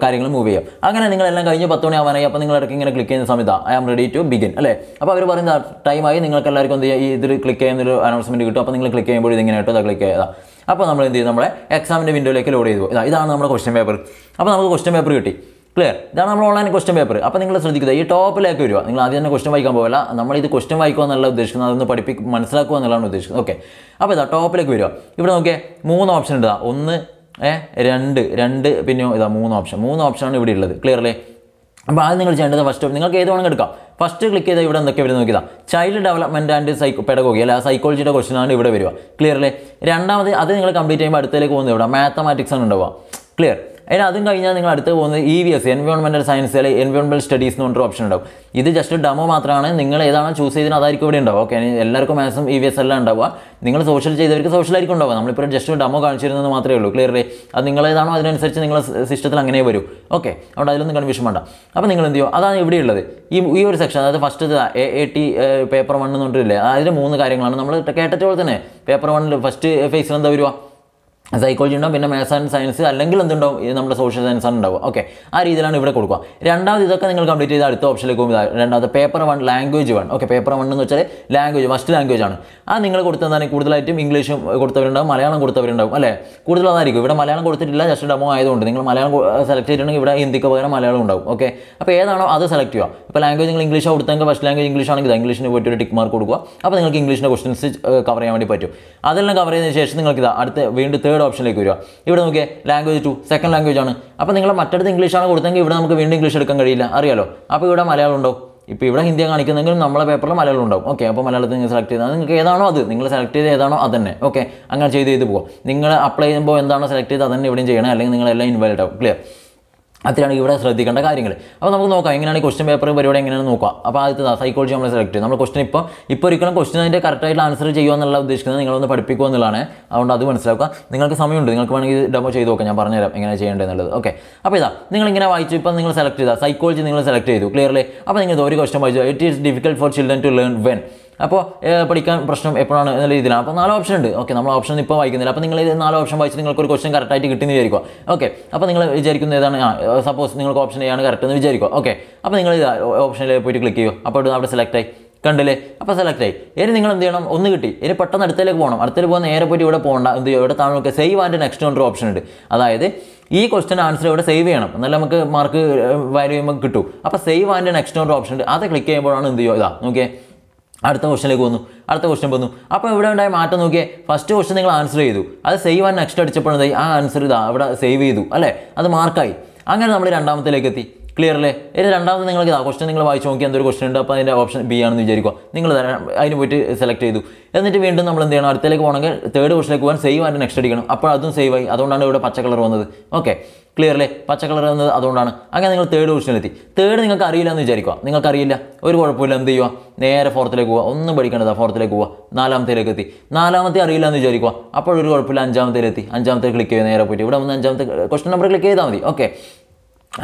കാര്യങ്ങൾ മൂവ് ചെയ്യാം അങ്ങനെ നിങ്ങളെല്ലാം കഴിഞ്ഞ് പത്ത് മണി ആവാനായി അപ്പോൾ നിങ്ങൾ ഇടയ്ക്ക് ഇങ്ങനെ ക്ലിക്ക് ചെയ്യുന്ന സമയത്ത് I am ready to begin അല്ലേ അപ്പോൾ അവർ പറയുന്ന ടൈമായി നിങ്ങൾക്ക് എല്ലാവർക്കും എന്ത് ചെയ്യാം ഈ ഇതിൽ ക്ലിക്ക് ചെയ്യുന്നൊരു അനൗൺസ്മെൻറ്റ് കിട്ടും അപ്പോൾ നിങ്ങൾ ക്ലിക്ക് ചെയ്യുമ്പോൾ ഇതിങ്ങനെ കേട്ടോ അത് ക്ലിക്ക് ചെയ്താൽ അപ്പോൾ നമ്മൾ എന്ത് ചെയ്യും നമ്മളെ എക്സാമിൻ്റെ വിൻഡോയിലേക്ക് ലോഡ് ചെയ്തു ഇതാണ് നമ്മുടെ ക്വസ്റ്റ്യൻ പേപ്പർ അപ്പോൾ നമുക്ക് ക്വസ്റ്റ്യൻ പേപ്പർ കിട്ടി ക്ലിയർ ഇതാണ് നമ്മൾ ഓൺലൈൻ ക്വസ്റ്റൻ പേപ്പർ അപ്പോൾ നിങ്ങൾ ശ്രദ്ധിക്കുക ഈ ടോപ്പിലേക്ക് വരിക നിങ്ങൾ ആദ്യം തന്നെ ക്വസ്റ്റൻ വായിക്കാൻ പോകില്ല നമ്മൾ ഇത് ക്വസ്റ്റൻ വായിക്കുക എന്നുള്ള ഉദ്ദേശിക്കുന്നത് അതൊന്ന് പഠിപ്പി മനസ്സിലാക്കുക എന്നുള്ളതാണ് ഉദ്ദേശിക്കുന്നത് ഓക്കെ അപ്പോൾ ഇതാ ടോപ്പിലേക്ക് വരിക ഇവിടെ നോക്കിയ മൂന്ന് ഓപ്ഷൻ ഉണ്ട് ഒന്ന് രണ്ട് രണ്ട് പിന്നെ ഇതാ മൂന്ന് ഓപ്ഷൻ മൂന്ന് ഓപ്ഷനാണ് ഇവിടെ ഉള്ളത് ക്ലിയർ അല്ലേ അപ്പോൾ ആദ്യം നിങ്ങൾ ചെയ്യേണ്ടത് ഫസ്റ്റ് നിങ്ങൾക്ക് ഏത് വേണമെങ്കിൽ എടുക്കാം ഫസ്റ്റ് ക്ലിക്ക് ചെയ്താൽ ഇവിടെ എന്തൊക്കെ വരും നോക്കിയതാ child development and psycho pedagogy അല്ല സൈക്കോളജിയുടെ ക്വസ്റ്റനാണ് ഇവിടെ വരിക ക്ലിയർ അല്ലേ രണ്ടാമത് അത് നിങ്ങൾ കംപ്ലീറ്റ് ചെയ്യുമ്പോൾ അടുത്തേക്ക് പോകുന്നത് ഇവിടെ മാത്തമാറ്റിക്സ് ആണ് ഉണ്ടാവുക ക്ലിയർ അതിന് അതും കഴിഞ്ഞാൽ നിങ്ങൾ അടുത്ത് പോകുന്നത് E V S environmental science അല്ലെങ്കിൽ എൻവയോൺമെൻറ്റൽ സ്റ്റഡീസ് എന്ന് പറഞ്ഞൊരു ഓപ്ഷൻ ഉണ്ടാവും ഇത് ജസ്റ്റ് ഡെമോ മാത്രമാണ് നിങ്ങൾ ഏതാണോ ചൂസ് ചെയ്തത് അതായിരിക്കും ഇവിടെ ഉണ്ടാവും ഓക്കെ എല്ലാവർക്കും മാക്സിമം ഇ വി എസ് എല്ലാം ഉണ്ടാവുക നിങ്ങൾ സോഷ്യൽ ചെയ്തവർക്ക് സോഷ്യലായിരിക്കും ഉണ്ടാവുക നമ്മളിപ്പോൾ ജസ്റ്റ് ഡെമോ കാണിച്ചിരുന്നത് മാത്രമേ ഉള്ളൂ ക്ലിയർലി അത് നിങ്ങൾ ഏതാണോ അതിനനുസരിച്ച് നിങ്ങൾ സിസ്റ്റത്തിൽ അങ്ങനെ വരും ഓക്കെ അവിടെ അതിലൊന്നും കൺഫ്യൂഷൻ വേണ്ട അപ്പോൾ നിങ്ങൾ എന്ത് ചെയ്യും അതാണ് ഉള്ളത് ഈ ഈ ഒരു സെക്ഷൻ അതായത് first A A T paper one എന്ന് പറഞ്ഞിട്ടില്ലേ അതിൽ മൂന്ന് കാര്യങ്ങളാണ് നമ്മൾ കേട്ടത് പോലെ തന്നെ പേപ്പർ വണ്ണിൽ ഫസ്റ്റ് ഫേസിൽ എന്താ വരുക സൈക്കോളജി ഉണ്ടാവും പിന്നെ മാത്സ് ആൻഡ് സയൻസ് അല്ലെങ്കിൽ എന്തുണ്ടാവും നമ്മുടെ സോഷ്യൽ സയൻസ് ആണ് ഉണ്ടാവും ഓക്കെ ആ രീതിയിലാണ് ഇവിടെ കൊടുക്കുക രണ്ടാമത് ഇതൊക്കെ നിങ്ങൾ കംപ്ലീറ്റ് ചെയ്ത് അടുത്ത ഓപ്ഷനിലേക്ക് പോകുമ്പോൾ രണ്ടാമത്തെ paper one language one okay paper one എന്ന് വെച്ചാൽ ലാംഗ്വേജ് ഫസ്റ്റ് ലാംഗ്വേജ് ആണ് ആ നിങ്ങൾ കൊടുത്തതാണ് കൂടുതലായിട്ടും ഇംഗ്ലീഷും കൊടുത്തവരുണ്ടാവും മലയാളം കൊടുത്തവരുണ്ടാവും അല്ലേ കൂടുതലായിരിക്കും ഇവിടെ മലയാളം കൊടുത്തിട്ടില്ല ജസ്റ്റ് ഡെമോ ആയതുകൊണ്ട് നിങ്ങൾ മലയാളം സെലക്ട് ചെയ്തിട്ടുണ്ടെങ്കിൽ ഇവിടെ ഹിന്ദിക്ക് പകരം മലയാളം ഉണ്ടാവും ഓക്കെ അപ്പോൾ ഏതാണോ അത് സെലക്ട് ചെയ്യുക ഇപ്പോൾ ലാംഗ്വേജ് നിങ്ങൾ ഇംഗ്ലീഷ് കൊടുത്തെങ്കിൽ ഫസ്റ്റ് ലാംഗ്വേജ് ഇംഗ്ലീഷ് ആണെങ്കിൽ ഇംഗ്ലീഷിന് പോയിട്ട് ഒരു ടിക്ക് മാർക്ക് കൊടുക്കുക അപ്പോൾ നിങ്ങൾക്ക് ഇംഗ്ലീഷിൻ്റെ ക്വസ്റ്റൻസ് കവർ ചെയ്യാൻ വേണ്ടി പറ്റും അതെല്ലാം കവർ ചെയ്തതിന് ശേഷം നിങ്ങൾക്ക് ഇതാ അടുത്ത വീണ്ടും തേർഡ് തേർഡ് ഓപ്ഷനിലേക്ക് വരിക ഇവിടെ നോക്കിയ ലാംഗ്വേജ് ടു സെക്കൻഡ് ലാംഗ്വേജ് ആണ് അപ്പോൾ നിങ്ങളെ മറ്റടുത്ത് ഇംഗ്ലീഷാണ് കൊടുത്തെങ്കിൽ ഇവിടെ നമുക്ക് വീണ്ടും ഇംഗ്ലീഷ് എടുക്കാൻ കഴിയില്ല അറിയാലോ അപ്പോൾ ഇവിടെ മലയാളം ഉണ്ടോ ഇപ്പോൾ ഇവിടെ ഹിന്ദിയ കാണിക്കുന്നെങ്കിലും നമ്മളെ പേപ്പറിൽ മലയാളം ഉണ്ടാവും ഓക്കെ അപ്പോൾ മലയാളത്തിൽ നിങ്ങൾ സെലക്ട് ചെയ്താൽ നിങ്ങൾക്ക് ഏതാണോ അത് നിങ്ങൾ സെലക്ട് ചെയ്ത് ഏതാണോ അത് തന്നെ ഓക്കെ അങ്ങനെ ചെയ്ത് ചെയ്ത് പോകും നിങ്ങൾ അപ്ലൈ ചെയ്യുമ്പോൾ എന്താണോ സെലക്ട് ചെയ്ത് അതന്നെ ഇവിടെയും ചെയ്യണം അല്ലെങ്കിൽ നിങ്ങളെല്ലാം ഇൻവാലിഡ് ആവും ക്ലിയർ അത്രയാണ് ഇവിടെ ശ്രദ്ധിക്കേണ്ട കാര്യങ്ങൾ അപ്പോൾ നമുക്ക് നോക്കാം എങ്ങനെയാണ് ക്വസ്റ്റ്യൻ പേപ്പർ പരിപാടി എങ്ങനെയാണ് നോക്കുക അപ്പോൾ ആദ്യത്തെ സൈക്കോളജി നമ്മൾ സെലക്ട് ചെയ്യും നമ്മൾ ക്വസ്റ്റ്യൻ ഇപ്പോൾ ഇപ്പോൾ ഒരിക്കലും ക്വസ്റ്റ്യൻ അതിൻ്റെ കറക്റ്റായിട്ട് ആൻസർ ചെയ്യുക എന്നുള്ള ഉദ്ദേശിക്കുന്നത് നിങ്ങളൊന്ന് പഠിപ്പിക്കുക എന്നുള്ളതാണ് അതുകൊണ്ട് അത് മനസ്സിലാക്കുക നിങ്ങൾക്ക് സമയമുണ്ട് നിങ്ങൾക്ക് വേണമെങ്കിൽ ഡെമോ ചെയ്ത് നോക്കാം ഞാൻ പറഞ്ഞുതരാം എങ്ങനെ ചെയ്യേണ്ടതെന്നുള്ളത് ഓക്കെ അപ്പോൾ ഇതാ നിങ്ങൾ ഇങ്ങനെ വായിച്ചു ഇപ്പോൾ നിങ്ങൾ സെലക്ട് ചെയ്താൽ സൈക്കോളജി നിങ്ങൾ സെലക്ട് ചെയ്തു ക്ലിയർലി അപ്പോൾ നിങ്ങൾ ഒരു ക്വസ്റ്റ്യൻ വായിച്ചു it is difficult for children to learn when അപ്പോൾ പഠിക്കാൻ പ്രശ്നം എപ്പോഴാണ് എന്നുള്ള രീതിയിലാണ് അപ്പോൾ നാല് ഓപ്ഷൻ ഉണ്ട് ഓക്കെ നമ്മൾ ഓപ്ഷൻ ഇപ്പോൾ വായിക്കുന്നില്ല അപ്പോൾ നിങ്ങൾ നാല് ഓപ്ഷൻ വായിച്ച് നിങ്ങൾക്ക് ഒരു ക്വസ്റ്റൻ കറക്റ്റായിട്ട് കിട്ടുമെന്ന് വിചാരിക്കുക ഓക്കെ അപ്പോൾ നിങ്ങൾ വിചാരിക്കുന്നത് ഏതാണ് ആ സപ്പോസ് നിങ്ങൾക്ക് ഓപ്ഷൻ എയാണ് കറക്റ്റ് എന്ന് വിചാരിക്കുക ഓക്കെ അപ്പോൾ നിങ്ങൾ ഓപ്ഷനിൽ പോയിട്ട് ക്ലിക്ക് ചെയ്യുക അപ്പോൾ അവിടെ സെലക്ട് ആയി കണ്ടില്ലേ അപ്പോൾ സെലക്ട് ആയി ഇനി നിങ്ങൾ എന്ത് ചെയ്യണം ഒന്ന് കിട്ടി ഇനി പെട്ടെന്ന് അടുത്തേക്ക് പോകണം അടുത്തേക്ക് പോകുന്ന നേരെ പോയിട്ട് ഇവിടെ പോകണ്ട എന്ത് ചെയ്യും ഇവിടെ താങ്കൾക്ക് സേവ് ആൻഡ് നെക്സ്റ്റ് കൊണ്ടൊരു ഓപ്ഷൻ ഉണ്ട് അതായത് ഈ ക്വസ്റ്റൻ ആൻസർ ഇവിടെ സേവ് ചെയ്യണം എന്നാലും നമുക്ക് മാർക്ക് വാല്യൂ ചെയ്യുമ്പോൾ കിട്ടും അപ്പോൾ സേവ് ആൻഡ് നെക്സ്റ്റ് കൊണ്ടൊരു ഓപ്ഷൻ ഉണ്ട് അത് ക്ലിക്ക് ചെയ്യുമ്പോഴാണ് എന്ത് ചെയ്യുക ഇതാ നോക്കിയേ അടുത്ത ക്വസ്റ്റിലേക്ക് വന്നു അടുത്ത ക്വസ്റ്റ്യൻ വന്നു അപ്പോൾ ഇവിടെ ഉണ്ടായ മാറ്റം നോക്കിയേ ഫസ്റ്റ് ക്വസ്റ്റൻ നിങ്ങൾ ആൻസർ ചെയ്തു അത് സേവ് ആൻഡ് നെക്സ്റ്റ് അടിച്ചപ്പോഴായി ആ ആൻസർ ഇതാ അവിടെ സേവ് ചെയ്തു അല്ലേ അത് മാർക്കായി അങ്ങനെ നമ്മൾ രണ്ടാമത്തിലേക്ക് എത്തി ക്ലിയർ അല്ലേ ഇത് രണ്ടാമത് നിങ്ങൾക്ക് ആ ക്വസ്റ്റൻ നിങ്ങൾ വായിച്ച് നോക്കി എന്തൊരു ക്വസ്റ്റൻ ഉണ്ട് അപ്പോൾ അതിൻ്റെ ഓപ്ഷൻ ബി ആണെന്ന് വിചാരിക്കുക നിങ്ങൾ അതിന് പോയിട്ട് സെലക്ട് ചെയ്തു എന്നിട്ട് വീണ്ടും നമ്മൾ എന്ത് ചെയ്യണം അടുത്തേക്ക് പോകണമെങ്കിൽ തേർഡ് ക്വസ്റ്റിലേക്ക് പോകാൻ സേവ് ആൻഡ് നെക്സ്റ്റ് അടിക്കണം അപ്പോൾ അതും സേവ് ആയി അതുകൊണ്ടാണ് ഇവിടെ പച്ച കളർ വന്നത് ഓക്കെ ക്ലിയർ അല്ലേ പച്ച കളർ എന്നത് അതുകൊണ്ടാണ് അങ്ങനെ നിങ്ങൾ തേർഡ് പൊസിഷനിലെത്തി തേർഡ് നിങ്ങൾക്ക് അറിയില്ല എന്ന് വിചാരിക്കുക നിങ്ങൾക്കറിയില്ല ഒരു കുഴപ്പമില്ല എന്ത് ചെയ്യുക നേരെ ഫോർത്തിലേക്ക് പോവുക ഒന്നും പഠിക്കേണ്ടതാ ഫോർത്തിലേക്ക് പോവുക നാലാമത്തേലേക്ക് എത്തി നാലാമത്തെ അറിയില്ല എന്ന് വിചാരിക്കുക അപ്പോൾ ഒരു കുഴപ്പമില്ല അഞ്ചാമത്തേലെത്തി അഞ്ചാമത്തെ ക്ലിക്ക് ചെയ്യുക നേരെ പോയിട്ട് ഇവിടെ വന്ന് അഞ്ചാമത്തെ ക്വസ്റ്റൻ നമ്പർ ക്ലിക്ക് ചെയ്താൽ മതി ഓക്കെ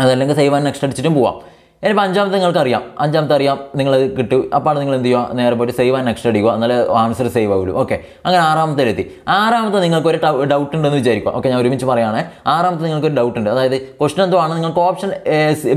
അതല്ലെങ്കിൽ സേവ് ആൻഡ് നെക്സ്റ്റ് അടിച്ചിട്ടും പോവാം ഇനിയിപ്പോൾ അഞ്ചാമത്തെ നിങ്ങൾക്ക് അറിയാം അഞ്ചാമത്തെ അറിയാം നിങ്ങൾ കിട്ടും അപ്പോൾ നിങ്ങൾ എന്ത് ചെയ്യുക നേരെ പോയിട്ട് സേവ് ആൻഡ് നെക്സ്റ്റ് അടിക്കുക എന്നാലേ ആൻസർ സേവ് ആവുള്ളൂ ഓക്കെ അങ്ങനെ ആറാമത്തെ എത്തി ആറാമത്തെ നിങ്ങൾക്ക് ഒരു ഡൗട്ട് ഉണ്ടെന്ന് വിചാരിക്കുക ഓക്കെ ഞാൻ ഒരുമിച്ച് പറയുകയാണ് ആറാമത്തെ നിങ്ങൾക്ക് ഒരു ഡൗട്ട് ഉണ്ട് അതായത് ക്വസ്റ്റൻ എന്തോ ആണ് നിങ്ങൾക്ക് ഓപ്ഷൻ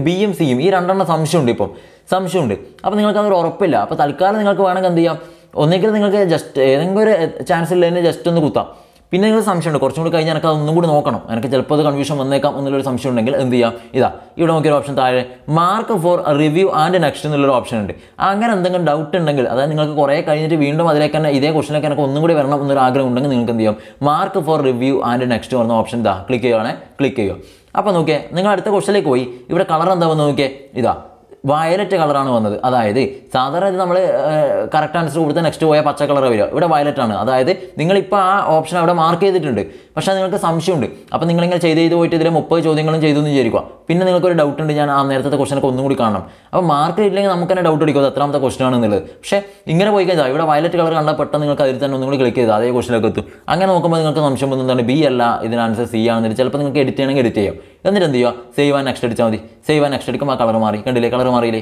ബി സി സിയും ഈ രണ്ടെണ്ണം സംശയമുണ്ട് ഇപ്പം സംശയമുണ്ട് അപ്പോൾ നിങ്ങൾക്ക് അതൊരു ഉറപ്പില്ല അപ്പോൾ തൽക്കാലം നിങ്ങൾക്ക് വേണമെങ്കിൽ എന്ത് ചെയ്യാം ഒന്നെങ്കിൽ നിങ്ങൾക്ക് ജസ്റ്റ് ഏതെങ്കിലും ഒരു ചാൻസ് ഇല്ല ജസ്റ്റ് ഒന്ന് കുത്താം പിന്നെ നിങ്ങൾ സംശയമുണ്ട് കുറച്ചും കൂടി കഴിഞ്ഞാൽ എനിക്ക് അതൊന്നും കൂടി നോക്കണം എനിക്ക് ചിലപ്പോൾ അത് കൺഫ്യൂഷൻ വന്നേക്കാം എന്നുള്ളൊരു സംശയം ഉണ്ടെങ്കിൽ എന്ത് ചെയ്യാം ഇതാ ഇവിടെ നോക്കിയൊരു ഓപ്ഷൻ താഴെ mark for review and next എന്നുള്ളൊരു ഓപ്ഷൻ ഉണ്ട് അങ്ങനെ എന്തെങ്കിലും ഡൗട്ട് ഉണ്ടെങ്കിൽ അതായത് നിങ്ങൾക്ക് കുറേ കഴിഞ്ഞിട്ട് വീണ്ടും അതിലേക്ക് തന്നെ ഇതേ ക്വസ്റ്റിനൊക്കെ എനിക്ക് ഒന്നും കൂടി വരണം എന്നൊരു ആഗ്രഹം ഉണ്ടെങ്കിൽ നിങ്ങൾക്ക് എന്ത് ചെയ്യാം mark for review and next പറഞ്ഞ ഓപ്ഷൻ ഇതാ ക്ലിക്ക് ചെയ്യുകയാണെങ്കിൽ ക്ലിക്ക് ചെയ്യുക അപ്പോൾ നോക്കിയേ നിങ്ങൾ അടുത്ത ക്വസ്റ്റിലേക്ക് പോയി ഇവിടെ കളർ വന്ന് നോക്കിയേ ഇതാ വയലറ്റ് കളറാണ് വന്നത് അതായത് സാധാരണ ഇത് നമ്മൾ കറക്റ്റ് ആൻസർ കൊടുത്ത് നെക്സ്റ്റ് പോയാൽ പച്ച കളർ വരിക ഇവിടെ വയലറ്റ് ആണ് അതായത് നിങ്ങളിപ്പോൾ ആ ഓപ്ഷൻ അവിടെ മാർക്ക് ചെയ്തിട്ടുണ്ട് പക്ഷേ നിങ്ങൾക്ക് സംശയമുണ്ട് അപ്പോൾ നിങ്ങളിങ്ങനെ ചെയ്ത് ചെയ്ത് പോയിട്ട് ഇതിൽ മുപ്പത് ചോദ്യങ്ങളും ചെയ്തു എന്ന് വിചാരിക്കുക പിന്നെ നിങ്ങൾക്കൊരു ഡൗട്ട് ഉണ്ട് ഞാൻ ആ നേരത്തെ ക്വസ്റ്റിനൊക്കെ ഒന്നും കൂടി കാണണം അപ്പോൾ മാർക്ക് ചെയ്തില്ലെങ്കിൽ നമുക്ക് തന്നെ ഡൗട്ട് എടുക്കും അത് എത്രാമത്തെ ക്വസ്റ്റൻ ആണെന്നുള്ളത് പക്ഷേ ഇങ്ങനെ പോയി കഴിഞ്ഞാൽ ഇവിടെ വയലറ്റ് കളർ കണ്ടാൽ പെട്ടെന്ന് നിങ്ങൾക്ക് അതിൽ തന്നെ ഒന്നും കൂടി ക്ലിക്ക് ചെയ്ത് അതേ ക്വസ്റ്റിനൊക്കെ എത്തും അങ്ങനെ നോക്കുമ്പോൾ നിങ്ങൾക്ക് സംശയം എന്താണ് ബി അല്ല ഇതിന് ആൻസർ സി ആണെന്നില്ല ചിലപ്പോൾ നിങ്ങൾക്ക് എഡിറ്റ് ചെയ്യണമെങ്കിൽ എഡിറ്റ് ചെയ്യാം എന്നിട്ട് എന്ത് ചെയ്യുക സേവ് ആൻഡ് നെക്സ്റ്റ് അടിച്ചാൽ മതി സേവ് ആൻഡ് നെക്സ്റ്റ് അടിക്കുമ്പോൾ ആ കളർ മാറി കണ്ടില്ലേ കളർ മാറിയില്ലേ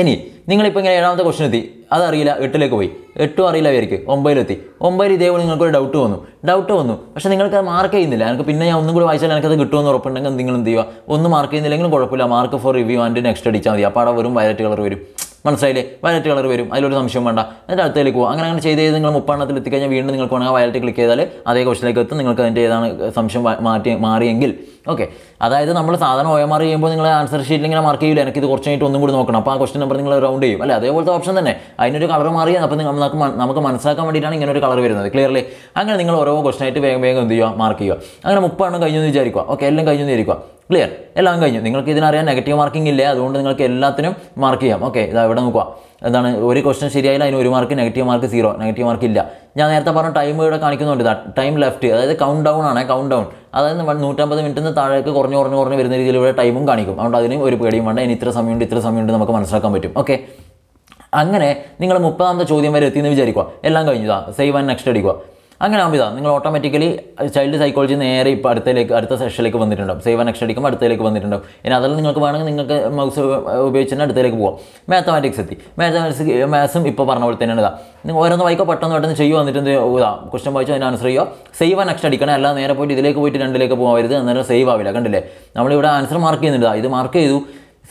ഇനി നിങ്ങളിപ്പോൾ ഇങ്ങനെ ഏഴാമത്തെ ക്വസ്റ്റൻ എത്തി അതറിയില്ല എട്ടിലേക്ക് പോയി എട്ടും അറിയില്ല അവർക്ക് ഒമ്പതിലെത്തി ഒമ്പതിൽ ഇതേപോലെ നിങ്ങൾക്കൊരു ഡൗട്ട് വന്നു ഡൗട്ട് വന്നു പക്ഷേ നിങ്ങൾക്ക് മാർക്ക് ചെയ്യുന്നില്ല എനിക്ക് പിന്നെ ഞാൻ ഒന്നും കൂടി വായിച്ചാൽ എനിക്കത് കിട്ടുമെന്ന് ഉറപ്പുണ്ടെങ്കിൽ നിങ്ങൾ എന്ത് ചെയ്യുക ഒന്നും മാർക്ക് ചെയ്യുന്നില്ലെങ്കിലും കുഴപ്പമില്ല mark for review and next അടിച്ചാൽ മതി അപ്പോൾ അവിടെ വരും വയലറ്റ് കളർ വരും മനസ്സിലായില്ലേ വയലറ്റ് കളർ വരും അതിലൊരു സംശയം വേണ്ട എന്നിട്ട് അടുത്തേക്ക് പോകും അങ്ങനെ അങ്ങനെ ചെയ്ത് ചെയ്ത് നിങ്ങൾ മുപ്പെണ്ണത്തിൽ എത്തിക്കഴിഞ്ഞാൽ വീണ്ടും നിങ്ങൾക്ക് വേണമെങ്കിൽ വയലറ്റ് ക്ലിക്ക് ചെയ്താൽ അതേ ക്വസ്റ്റിലേക്ക് എത്തും നിങ്ങൾക്ക് അതിൻ്റെ ഏതാണ് സംശയം മാറ്റി മാറിയെങ്കിൽ ഓക്കെ അതായത് നമ്മൾ സാധാരണ ഒ എം ആർ ചെയ്യുമ്പോൾ നിങ്ങൾ ആൻസർ ഷീറ്റിൽ ഇങ്ങനെ മാർക്ക് ചെയ്യില്ല എനിക്ക് ഇത് കുറച്ച് കഴിഞ്ഞിട്ട് ഒന്നും കൂടി നോക്കണം അപ്പോൾ ആ ക്വസ്റ്റൻ നമ്പർ നിങ്ങൾ റൗണ്ട് ചെയ്യും അല്ലേ അതേപോലത്തെ ഓപ്ഷൻ തന്നെ അതിനൊരു കളർ മാറിയാൽ അപ്പോൾ നമുക്ക് നമുക്ക് മനസ്സിലാക്കാൻ വേണ്ടിയിട്ടാണ് ഇങ്ങനെ ഒരു കളർ വരുന്നത് ക്ലിയർലി അങ്ങനെ നിങ്ങൾ ഓരോ ക്വസ്റ്റൻ ആയിട്ട് വേഗം വേഗം എന്ത് ചെയ്യുക മാർക്ക് ചെയ്യുക അങ്ങനെ മുപ്പെണ്ണം കഴിഞ്ഞെന്ന് വിചാരിക്കുക ഓക്കെ എല്ലാം കഴിഞ്ഞെന്ന് വിചാരിക്കുക ക്ലിയർ എല്ലാം കഴിഞ്ഞു നിങ്ങൾക്ക് ഇതിനറിയാൻ നെഗറ്റീവ് മാർക്കിംഗ് ഇല്ല അതുകൊണ്ട് നിങ്ങൾക്ക് എല്ലാത്തിനും മാർക്ക് ചെയ്യാം ഓക്കെ ഇതാ ഇവിടെ നോക്കുക എന്താണ് ഒരു ക്വസ്റ്റൻ ശരിയായാലും അതിന് ഒരു mark negative mark zero negative mark ഇല്ല ഞാൻ നേരത്തെ പറഞ്ഞ ടൈം ഇവിടെ കാണിക്കുന്നുണ്ട് ടൈം ലെഫ്റ്റ് അതായത് കൗണ്ട് ഡൗൺ ആണ് കൗണ്ട് ഡൗൺ അതായത് നൂറ്റമ്പത് നിന്ന് താഴേക്ക് കുറഞ്ഞ് കുറഞ്ഞ് കുറഞ്ഞ് വരുന്ന രീതിയിൽ ഇവിടെ ടൈമും കാണിക്കും അതുകൊണ്ട് അതിനും ഒരു പേടിയും വേണ്ട ഇനി ഇത്ര സമയമുണ്ട് ഇത്ര സമയമുണ്ട് നമുക്ക് മനസ്സിലാക്കാൻ പറ്റും ഓക്കെ അങ്ങനെ നിങ്ങൾ മുപ്പതാമത്തെ ചോദ്യം വരെ എത്തിയെന്ന് വിചാരിക്കുക എല്ലാം കഴിഞ്ഞതാണ് സേവ് ആൻഡ് നെക്സ്റ്റ് അടിക്കുക അങ്ങനെ ആവുമ്പോൾ നിങ്ങൾ ഓട്ടോമാറ്റിക്കലി ചൈൽഡ് സൈക്കോളജി നേരെ ഇപ്പോൾ അടുത്തേക്ക് അടുത്ത സെഷനിലേക്ക് വന്നിട്ടുണ്ടാവും സേവ് ആൻഡ് അടിക്കുമ്പോൾ അടുത്തയിലേക്ക് വന്നിട്ടുണ്ടാവും ഇനി അതെല്ലാം നിങ്ങൾക്ക് വേണമെങ്കിൽ നിങ്ങൾക്ക് മൗസ് ഉപയോഗിച്ച് തന്നെ അടുത്തേക്ക് പോകാം മാത്തമാറ്റിക്സ് എത്തി മാത്തമാറ്റിക്സ് മാത്സും ഇപ്പോൾ പറഞ്ഞ പോലെ തന്നെയാണ് ഇതാ നിങ്ങൾ ഓരോന്ന് വായിക്കോ പെട്ടെന്ന് പെട്ടെന്ന് ചെയ്യുമോ എന്നിട്ട് ഇതാ ക്വസ്റ്റൻ വായിച്ചോ അതിന് ആൻസർ ചെയ്യുമോ സേവ് ആൻഡ് നെക്സ്റ്റ് അടിക്കണം അല്ലാതെ നേരെ പോയിട്ട് ഇതിലേക്ക് പോയിട്ട് രണ്ടിലേക്ക് വരുത് അന്നേരം സേവ് ആവില്ല കണ്ടില്ലേ നമ്മളിവിടെ ആൻസർ മാർക്ക് ചെയ്യുന്നുണ്ട് ഇത് മാർക്ക് ചെയ്തു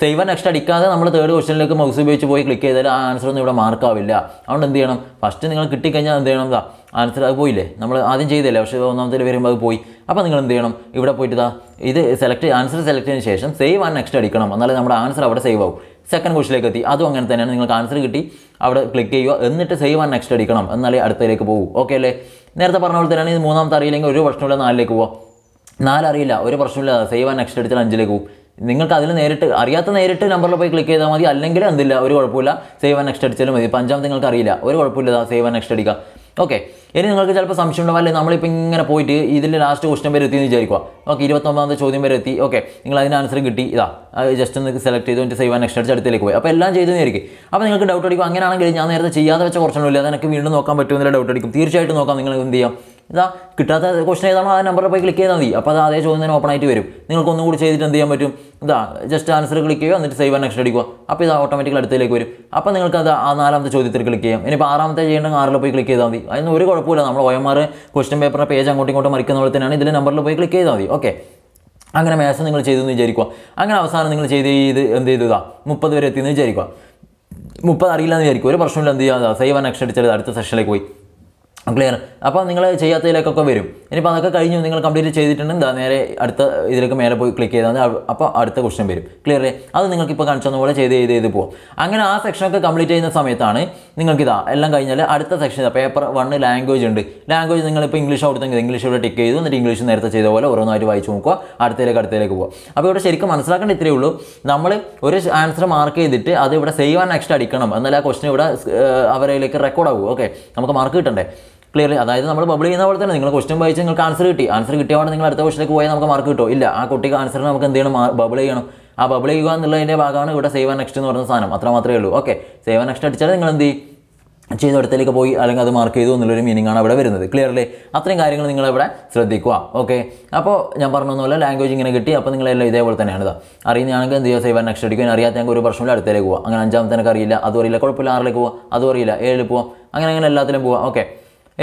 സേവ് ആൻഡ് നെക്സ്റ്റ് അടിക്കാതെ നമ്മൾ തേർഡ് ക്വസ്റ്റനിലേക്ക് മൗസ് ഉപയോഗിച്ച് പോയി ക്ലിക്ക് ചെയ്താൽ ആ ആൻസർ ഒന്നും ഇവിടെ മാർക്കാവില്ല അതുകൊണ്ട് എന്ത് ചെയ്യണം ഫസ്റ്റ് നിങ്ങൾ കിട്ടിക്കഴിഞ്ഞാൽ എന്ത് ചെയ്യണം എന്താ ആൻസർ അത് പോയില്ലേ നമ്മൾ ആദ്യം ചെയ്തില്ലേ പക്ഷേ ഒന്നാമത്തെ വരുമ്പോൾ അത് പോയി അപ്പോൾ നിങ്ങൾ എന്ത് ചെയ്യണം ഇവിടെ പോയിട്ട് ഇതാ ഇത് സെലക്ട് ആൻസർ സെലക്ട് ചെയ്തതിന് ശേഷം സേവ് ആൻഡ് നെക്സ്റ്റ് അടിക്കണം എന്നാലേ നമ്മുടെ ആൻസർ അവിടെ സേവ് ആവും സെക്കൻഡ് ക്വസ്റ്റിലേക്ക് എത്തി അതും അങ്ങനെ തന്നെയാണ് നിങ്ങൾക്ക് ആൻസർ കിട്ടി അവിടെ ക്ലിക്ക് ചെയ്യുക എന്നിട്ട് സേവ് ആൻഡ് നെക്സ്റ്റ് അടിക്കണം എന്നാലേ അടുത്തതിലേക്ക് പോകും ഓക്കെ അല്ലേ നേരത്തെ പറഞ്ഞ പോലെ തന്നെയാണ് ഇത് മൂന്നാമത്തെ അറിയില്ലെങ്കിൽ ഒരു പ്രശ്നമില്ല നാലിലേക്ക് പോവാം നാലറിയില്ല ഒരു പ്രശ്നമില്ല സേവ് ആൻഡ് നെക്സ്റ്റ് അടിച്ചാൽ അഞ്ചിലേക്ക് പോകും നിങ്ങൾക്ക് അതിൽ നേരിട്ട് അറിയാത്ത നേരിട്ട് നമ്പറിൽ പോയി ക്ലിക്ക് ചെയ്താൽ മതി അല്ലെങ്കിൽ എന്തില്ല ഒരു കുഴപ്പമില്ല സേവ് ആൻഡ് നെക്സ്റ്റ് അടിച്ചാലും മതി പഞ്ചാബ് നിങ്ങൾക്ക് അറിയില്ല ഒരു കുഴപ്പമില്ല സേവ് ആൻഡ് നെക്സ്റ്റ് അടിക്കുക ഓക്കെ ഇനി നിങ്ങൾക്ക് ചിലപ്പോൾ സംശയം ഉണ്ടാവില്ല നമ്മളിപ്പോൾ ഇങ്ങനെ പോയിട്ട് ഇതിൽ ലാസ്റ്റ് ക്വസ്റ്റൻ വരെ എന്ന് വിചാരിക്കുക ഓക്കെ ഇരുപത്തൊമ്പതാമത്തെ ചോദ്യം വരെ എത്തി ഓക്കെ നിങ്ങൾ അതിന് ആൻസർ കിട്ടി ഇതാ ജസ്റ്റ് ഒന്ന് സെലക്ട് ചെയ്ത് എൻ്റെ സേവ് ആൻഡ് നെക്സ്റ്റ് അടിച്ച് അടുത്തേക്ക് പോയി അപ്പോൾ എല്ലാം നേരിക്കും അപ്പോൾ നിങ്ങൾക്ക് ഡൗട്ട് അടിക്കും അങ്ങനെയാണെങ്കിൽ ഞാൻ നേരത്തെ ചെയ്യാതെ വെച്ച കുറച്ചൊന്നുമില്ല അത് എനിക്ക് വീണ്ടും നോക്കാൻ പറ്റുമെന്നുള്ള ഡൗട്ട് അടിക്കും തീർച്ചയായിട്ടും നോക്കാം നിങ്ങൾ എന്ത് ചെയ്യാം ഇതാ കിട്ടാത്ത ക്വസ്റ്റൻ ഏതാണോ ആ നമ്പറിൽ പോയി ക്ലിക്ക് ചെയ്താൽ മതി അപ്പോൾ അത് അതേ ചോദ്യം തന്നെ ഓപ്പൺ ആയിട്ട് വരും നിങ്ങൾക്ക് ഒന്നും കൂടി ചെയ്തിട്ട് എന്ത് ചെയ്യാൻ പറ്റും ഇതാ ജസ്റ്റ് ആൻസർ ക്ലിക്ക് ചെയ്യുക എന്നിട്ട് സേവ് ആൻഡ് നെക്സ്റ്റ് അടിക്കുക അപ്പോൾ ഇത് ഓട്ടോമാറ്റിക്കൽ അടുത്തേക്ക് വരും അപ്പോൾ നിങ്ങൾക്ക് അത് ആ നാലാമത്തെ ചോദ്യത്തിൽ ക്ലിക്ക് ചെയ്യാം ഇനിയിപ്പോൾ ആറാമത്തെ ചെയ്യേണ്ടെങ്കിൽ ആറിൽ പോയി ക്ലിക്ക് ചെയ്താൽ മതി അതിന് ഒരു കുഴപ്പമില്ല നമ്മൾ ഒ എം ആർ ക്വസ്റ്റൻ പേപ്പറിൻ്റെ പേജ് അങ്ങോട്ടും ഇങ്ങോട്ടും മറിക്കുന്ന പോലെ തന്നെയാണ് ഇതിൻ്റെ നമ്പറിൽ പോയി ക്ലിക്ക് ചെയ്താൽ മതി ഓക്കെ അങ്ങനെ മാസം നിങ്ങൾ ചെയ്തെന്ന് വിചാരിക്കുക അങ്ങനെ അവസാനം നിങ്ങൾ ചെയ്ത് ചെയ്ത് എന്ത് ചെയ്തതാ മുപ്പത് വരെ എത്തിയെന്ന് വിചാരിക്കുക മുപ്പത് അറിയില്ല എന്ന് വിചാരിക്കും ഒരു പ്രശ്നമില്ല എന്ത് ചെയ്യുക സൈവൻ ആൻഡ് അടുത്ത സെഷനിലേക്ക് പോയി ക്ലിയർ അപ്പോൾ നിങ്ങൾ ചെയ്യാത്തതിലേക്കൊക്കെ വരും ഇനിയിപ്പോൾ അതൊക്കെ കഴിഞ്ഞു നിങ്ങൾ കംപ്ലീറ്റ് ചെയ്തിട്ടുണ്ട് എന്താ നേരെ അടുത്ത ഇതിലേക്ക് മേലെ പോയി ക്ലിക്ക് ചെയ്താൽ മതി അപ്പോൾ അടുത്ത ക്വസ്റ്റ്യൻ വരും ക്ലിയർ അത് നിങ്ങൾക്ക് ഇപ്പോൾ കാണിച്ചതെന്ന് പോലെ ചെയ്ത് ചെയ്ത് ചെയ്ത് പോകും അങ്ങനെ ആ സെക്ഷനൊക്കെ കംപ്ലീറ്റ് ചെയ്യുന്ന സമയത്താണ് നിങ്ങൾക്കിതാ എല്ലാം കഴിഞ്ഞാൽ അടുത്ത സെക്ഷൻ പേപ്പർ വൺ ലാംഗ്വേജ് ഉണ്ട് ലാംഗ്വേജ് നിങ്ങളിപ്പോൾ ഇംഗ്ലീഷ് കൊടുത്തെങ്കിൽ ഇംഗ്ലീഷ് ഇവിടെ ടിക്ക് ചെയ്തു എന്നിട്ട് ഇംഗ്ലീഷ് നേരത്തെ ചെയ്ത പോലെ ഓരോന്നായിട്ട് വായിച്ച് നോക്കുക അടുത്തതിലേക്ക് അടുത്തതിലേക്ക് പോകുക അപ്പോൾ ഇവിടെ ശരിക്കും മനസ്സിലാക്കേണ്ട ഇത്രയേ ഉള്ളൂ നമ്മൾ ഒരു ആൻസർ മാർക്ക് ചെയ്തിട്ട് അത് ഇവിടെ സേവ് ആൻഡ് നെക്സ്റ്റ് അടിക്കണം എന്നാലും ആ ക്വസ്റ്റൻ ഇവിടെ അവരിലേക്ക് റെക്കോർഡ് ആകും ഓക്കെ നമുക്ക് മാർക്ക് കിട്ടണ്ടേ ക്ലിയർ അതായത് നമ്മൾ ബബിൾ ചെയ്യുന്ന പോലെ തന്നെ നിങ്ങൾ ക്വസ്റ്റ്യൻ വായിച്ച് നിങ്ങൾക്ക് ആൻസർ കിട്ടി ആൻസർ കിട്ടിയാൽ നിങ്ങൾ അടുത്ത ക്വസ്റ്റിലേക്ക് പോയാൽ നമുക്ക് മാർക്ക് കിട്ടോ ഇല്ല ആ കുട്ടിക്ക് ആൻസർ നമുക്ക് എന്ത് ചെയ്യണം ബബിൾ ചെയ്യണം ആ ബബിൾ ചെയ്യുക എന്നുള്ളതിൻ്റെ ഭാഗമാണ് ഇവിടെ സേവ് ആൻഡ് നെക്സ്റ്റ് എന്ന് പറയുന്ന സാധനം അത്ര മാത്രമേ ഉള്ളൂ ഓക്കെ സേവ് ആൻഡ് നെക്സ്റ്റ് അടിച്ചാൽ നിങ്ങൾ എന്ത് ചെയ്യും ചെയ്തെടുത്തേക്ക് പോയി അല്ലെങ്കിൽ അത് മാർക്ക് ചെയ്തു എന്നുള്ളൊരു മീനിങ് ആണ് അവിടെ വരുന്നത് ക്ലിയർ അല്ലേ അത്രയും കാര്യങ്ങൾ നിങ്ങൾ ഇവിടെ ശ്രദ്ധിക്കുക ഓക്കെ അപ്പോൾ ഞാൻ പറഞ്ഞതുപോലെ ലാംഗ്വേജ് ഇങ്ങനെ കിട്ടി അപ്പോൾ നിങ്ങളെല്ലാം ഇതേപോലെ തന്നെയാണ് അറിയുന്നതാണെങ്കിൽ എന്ത് ചെയ്യുക ആൻഡ് നെക്സ്റ്റ് അടിക്കും അറിയാത്ത ഒരു പ്രശ്നമില്ല അടുത്തേക്ക് പോകുക അങ്ങനെ അഞ്ചാമത്തേനൊക്കെ അറിയില്ല അതും അറിയില്ല കുഴപ്പമില്ല ആറിലേക്ക് പോകുക അതും അറിയില്ല ഏഴിൽ പോകുക അങ്ങനെ അങ്ങനെ എല്ലാത്തിലും പോവാം ഓക്കെ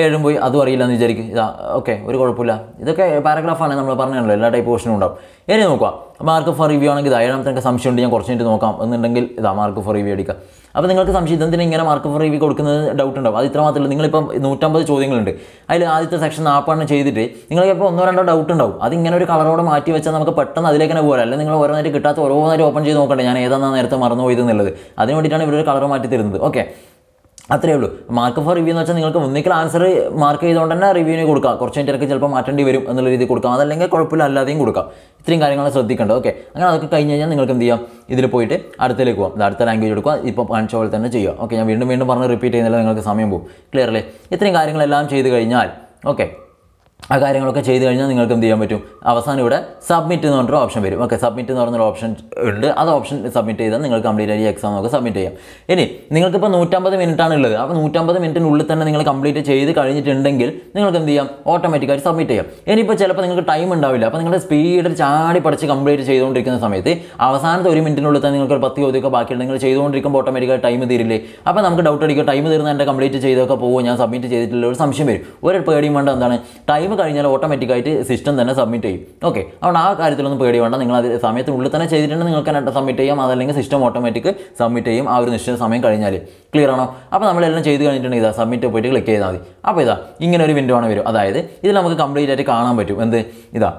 ഏഴും പോയി അതും അറിയില്ല എന്ന് വിചാരിക്കും ഇതാ ഓക്കെ ഒരു കുഴപ്പമില്ല ഇതൊക്കെ പാരഗ്രാഫാണ് നമ്മൾ പറഞ്ഞല്ലോ എല്ലാ ടൈപ്പ് ക്വസ്റ്റനും ഉണ്ടാവും ഇനി നോക്കുക മാർക്ക് ഫോർ റിവ്യൂ ആണെങ്കിൽ ഇതാ ഏഴാമത്തെ സംശയം ഉണ്ട് ഞാൻ കുറച്ച് നേരം നോക്കാം എന്നുണ്ടെങ്കിൽ ഇതാ മാർക്ക് ഫോർ റിവ്യൂ അടിക്കുക അപ്പോൾ നിങ്ങൾക്ക് സംശയം ഇതെന്തിനും ഇങ്ങനെ മാർക്ക് ഫോർ റിവ്യൂ കൊടുക്കുന്നത് ഡൗട്ട് ഉണ്ടാവും അത് ഇത്ര മാത്രമല്ല നിങ്ങളിപ്പോൾ നൂറ്റമ്പത് ചോദ്യങ്ങളുണ്ട് അതിൽ ആദ്യത്തെ സെക്ഷൻ നാൽപ്പണ്ണം ചെയ്തിട്ട് നിങ്ങൾക്ക് ഇപ്പോൾ ഒന്നോ രണ്ടോ ഡൗട്ട് ഉണ്ടാവും അത് ഇങ്ങനെ ഒരു കളറോടെ മാറ്റി വെച്ചാൽ നമുക്ക് പെട്ടെന്ന് അതിലേക്ക് തന്നെ പോരാ അല്ലെങ്കിൽ നിങ്ങൾ ഓരോന്നായിട്ട് കിട്ടാത്ത ഓരോന്നായിട്ട് ഓപ്പൺ ചെയ്ത് നോക്കണ്ടേ ഞാൻ ഏതാണെന്നാണ് നേരത്തെ മറന്നു പോയത് എന്നുള്ളത് അതിന് വേണ്ടിയിട്ടാണ് ഇവിടെ ഒരു കളർ മാറ്റി തരുന്നത് ഓക്കെ അത്രയേ ഉള്ളൂ മാർക്ക് ഫോർ റിവ്യൂ എന്ന് വെച്ചാൽ നിങ്ങൾക്ക് ഒന്നിക്കൽ ആൻസർ മാർക്ക് ചെയ്തുകൊണ്ട് തന്നെ റിവ്യൂവിന് കൊടുക്കാം കുറച്ച് കഴിഞ്ഞിടയ്ക്ക് ചിലപ്പോൾ മാറ്റേണ്ടി വരും എന്നുള്ള രീതിയിൽ കൊടുക്കാം അതല്ലെങ്കിൽ കുഴപ്പമില്ല അല്ലാതെയും കൊടുക്കാം ഇത്രയും കാര്യങ്ങൾ ശ്രദ്ധിക്കേണ്ടത് ഓക്കെ അങ്ങനെ അതൊക്കെ കഴിഞ്ഞ് കഴിഞ്ഞാൽ നിങ്ങൾക്ക് എന്ത് ചെയ്യാം ഇതിൽ പോയിട്ട് അടുത്തേക്ക് പോകാം അടുത്ത ലാംഗ്വേജ് എടുക്കുക ഇപ്പോൾ കാണിച്ച പോലെ തന്നെ ചെയ്യുക ഓക്കെ ഞാൻ വീണ്ടും വീണ്ടും പറഞ്ഞ് റിപ്പീറ്റ് ചെയ്യുന്നില്ല നിങ്ങൾക്ക് സമയം പോകും ക്ലിയർ അല്ലേ ഇത്രയും കാര്യങ്ങളെല്ലാം ചെയ്ത് കഴിഞ്ഞാൽ ഓക്കെ ആ കാര്യങ്ങളൊക്കെ ചെയ്ത് കഴിഞ്ഞാൽ നിങ്ങൾക്ക് എന്ത് ചെയ്യാൻ പറ്റും അവസാനം ഇവിടെ സബ്മിറ്റ് എന്ന് പറഞ്ഞൊരു ഓപ്ഷൻ വരും ഓക്കെ സബ്മിറ്റ് എന്ന് പറഞ്ഞൊരു ഓപ്ഷൻ ഉണ്ട് അത് ഓപ്ഷൻ സബ്മിറ്റ് ചെയ്താൽ നിങ്ങൾ കംപ്ലീറ്റ് ആയി എക്സാം നമുക്ക് സബ്മിറ്റ് ചെയ്യാം ഇനി നിങ്ങൾക്കിപ്പോൾ നൂറ്റമ്പത് മിനിറ്റ് ആണ് ഉള്ളത് അപ്പോൾ നൂറ്റമ്പത് മിനിറ്റിനുള്ളിൽ തന്നെ നിങ്ങൾ കംപ്ലീറ്റ് ചെയ്ത് കഴിഞ്ഞിട്ടുണ്ടെങ്കിൽ നിങ്ങൾക്ക് എന്ത് ചെയ്യാം ഓട്ടോമാറ്റിക്കായിട്ട് സബ്മിറ്റ് ചെയ്യാം ഇനിയിപ്പോൾ ചിലപ്പോൾ നിങ്ങൾക്ക് ടൈം ഉണ്ടാവില്ല അപ്പോൾ നിങ്ങളുടെ സ്പീഡിൽ ചാടി പഠിച്ച് കംപ്ലീറ്റ് ചെയ്തുകൊണ്ടിരിക്കുന്ന സമയത്ത് അവസാനത്തെ ഒരു മിനിറ്റിനുള്ളിൽ തന്നെ നിങ്ങൾക്ക് ഒരു പത്ത് ചോദ്യമൊക്കെ ബാക്കിയുണ്ടെങ്കിൽ ചെയ്തുകൊണ്ടിരിക്കുമ്പോൾ ഓട്ടോമാറ്റിക്കായി ടൈം തീരില്ലേ അപ്പോൾ നമുക്ക് ഡൗട്ട് അടിക്കുക ടൈം തീർന്ന് എൻ്റെ കംപ്ലീറ്റ് ചെയ്തൊക്കെ പോകുമോ ഞാൻ സബ്മിറ്റ് ചെയ്തിട്ടില്ല ഒരു സംശയം വരും ഒരു പേടിയും വേണ്ട എന്താണ് ടൈം ടൈം കഴിഞ്ഞാൽ ഓട്ടോമാറ്റിക്കായിട്ട് സിസ്റ്റം തന്നെ സബ്മിറ്റ് ചെയ്യും ഓക്കെ അതുകൊണ്ട് ആ കാര്യത്തിലൊന്നും പേടി വേണ്ട നിങ്ങൾ അത് സമയത്തിനുള്ളിൽ തന്നെ ചെയ്തിട്ടുണ്ട് നിങ്ങൾക്ക് തന്നെ സബ്മിറ്റ് ചെയ്യാം അതല്ലെങ്കിൽ സിസ്റ്റം ഓട്ടോമാറ്റിക് സബ്മിറ്റ് ചെയ്യും ആ ഒരു നിശ്ചിത സമയം കഴിഞ്ഞാൽ ക്ലിയർ ആണോ അപ്പോൾ നമ്മളെല്ലാം ചെയ്ത് കഴിഞ്ഞിട്ടുണ്ടെങ്കിൽ ഇതാ സബ്മിറ്റ് പോയിട്ട് ക്ലിക്ക് ചെയ്താൽ മതി അപ്പോൾ ഇതാ ഇങ്ങനെ ഒരു വിൻഡോ ആണ് വരും അതായത് ഇതിൽ നമുക്ക് കംപ്ലീറ്റ് ആയിട്ട് കാണാൻ പറ്റും എന്ത് ഇതാ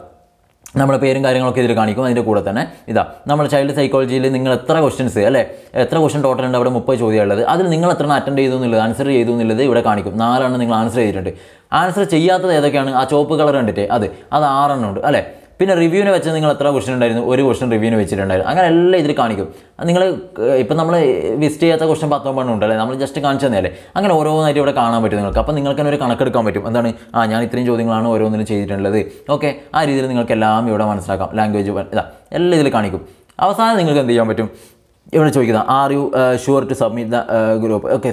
നമ്മുടെ പേരും കാര്യങ്ങളൊക്കെ ഇതിൽ കാണിക്കും അതിൻ്റെ കൂടെ തന്നെ ഇതാ നമ്മൾ ചൈൽഡ് സൈക്കോളജിയിൽ നിങ്ങൾ എത്ര ക്വസ്റ്റൻസ് അല്ലേ എത്ര ക്വസ്റ്റൻ ടോട്ടൽ ഉണ്ട് അവിടെ മുപ്പത് ചോദ്യമുള്ളത് അതിൽ നിങ്ങൾ എത്ര അറ്റൻഡ് ചെയ്തു എന്നുള്ളത് ആൻസർ ചെയ്തു എന്നുള്ളത് ഇവിടെ കാണിക്കും നാലാണ് നിങ്ങൾ ആൻസർ ചെയ്തിട്ടുണ്ട് ആൻസർ ചെയ്യാത്തത് ഏതൊക്കെയാണ് ആ ചോപ്പ് കളർ കണ്ടിട്ട് അത് അത് ആറെണ്ണം ഉണ്ട് അല്ലേ പിന്നെ റിവ്യൂവിന് വെച്ച് നിങ്ങൾ എത്ര ക്വസ്റ്റൻ ഉണ്ടായിരുന്നു ഒരു ക്വസ്റ്റൻ റിവ്യൂവിന് വെച്ചിട്ടുണ്ടായിരുന്നു അങ്ങനെ എല്ലാം ഇതിൽ കാണിക്കും നിങ്ങൾ ഇപ്പം നമ്മൾ വിസിറ്റ് ചെയ്യാത്ത ക്വസ്റ്റൻ ഉണ്ട് ഉണ്ടല്ലേ നമ്മൾ ജസ്റ്റ് കാണിച്ചു അല്ലേ അങ്ങനെ ഓരോന്നായിട്ട് ഇവിടെ കാണാൻ പറ്റും നിങ്ങൾക്ക് അപ്പോൾ നിങ്ങൾക്ക് തന്നെ ഒരു കണക്കെടുക്കാൻ പറ്റും എന്താണ് ആ ഞാൻ ഇത്രയും ചോദ്യങ്ങളാണ് ഓരോന്നിനും ചെയ്തിട്ടുള്ളത് ഓക്കെ ആ രീതിയിൽ നിങ്ങൾക്ക് എല്ലാം ഇവിടെ മനസ്സിലാക്കാം ലാംഗ്വേജ് ഇതാ എല്ലാം ഇതിൽ കാണിക്കും അവസാനം നിങ്ങൾക്ക് എന്ത് ചെയ്യാൻ പറ്റും ഇവിടെ ചോദിക്കുന്നത് are you sure to submit the group okay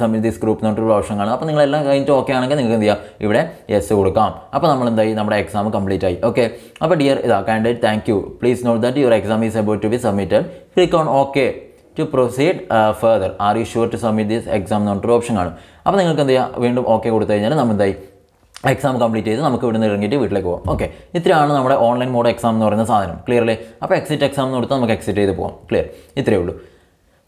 submit this group എന്ന് പറഞ്ഞിട്ടൊരു ഓപ്ഷൻ കാണാം അപ്പോൾ നിങ്ങളെല്ലാം കഴിഞ്ഞിട്ട് ഓക്കെ ആണെങ്കിൽ നിങ്ങൾക്ക് എന്ത് ചെയ്യാം ഇവിടെ യെസ് കൊടുക്കാം അപ്പോൾ നമ്മൾ എന്തായി നമ്മുടെ എക്സാം കംപ്ലീറ്റ് ആയി ഓക്കെ അപ്പോൾ ഡിയർ ഇതാ candidate thank you please note that your exam is about to be submitted click on okay to proceed further are you sure to submit this exam എന്ന് പറഞ്ഞിട്ടൊരു ഓപ്ഷൻ കാണും അപ്പോൾ നിങ്ങൾക്ക് എന്ത് ചെയ്യാം വീണ്ടും ഓക്കെ കൊടുത്തു കഴിഞ്ഞാൽ നമ്മൾ എന്തായി എക്സാം കംപ്ലീറ്റ് ചെയ്ത് നമുക്ക് ഇവിടുന്ന് ഇറങ്ങിയിട്ട് വീട്ടിലേക്ക് പോകാം ഓക്കെ ഇത്രയാണ് നമ്മുടെ ഓൺലൈൻ മോഡ് എക്സാം എന്ന് പറയുന്ന സാധനം ക്ലിയർ അല്ലേ അപ്പോൾ എക്സിറ്റ് എക്സാം എന്ന് കൊടുത്താൽ നമുക്ക് എക്സിറ്റ് ചെയ്ത് പോകാം ക്ലിയർ ഇത്രയേ ഉള്ളൂ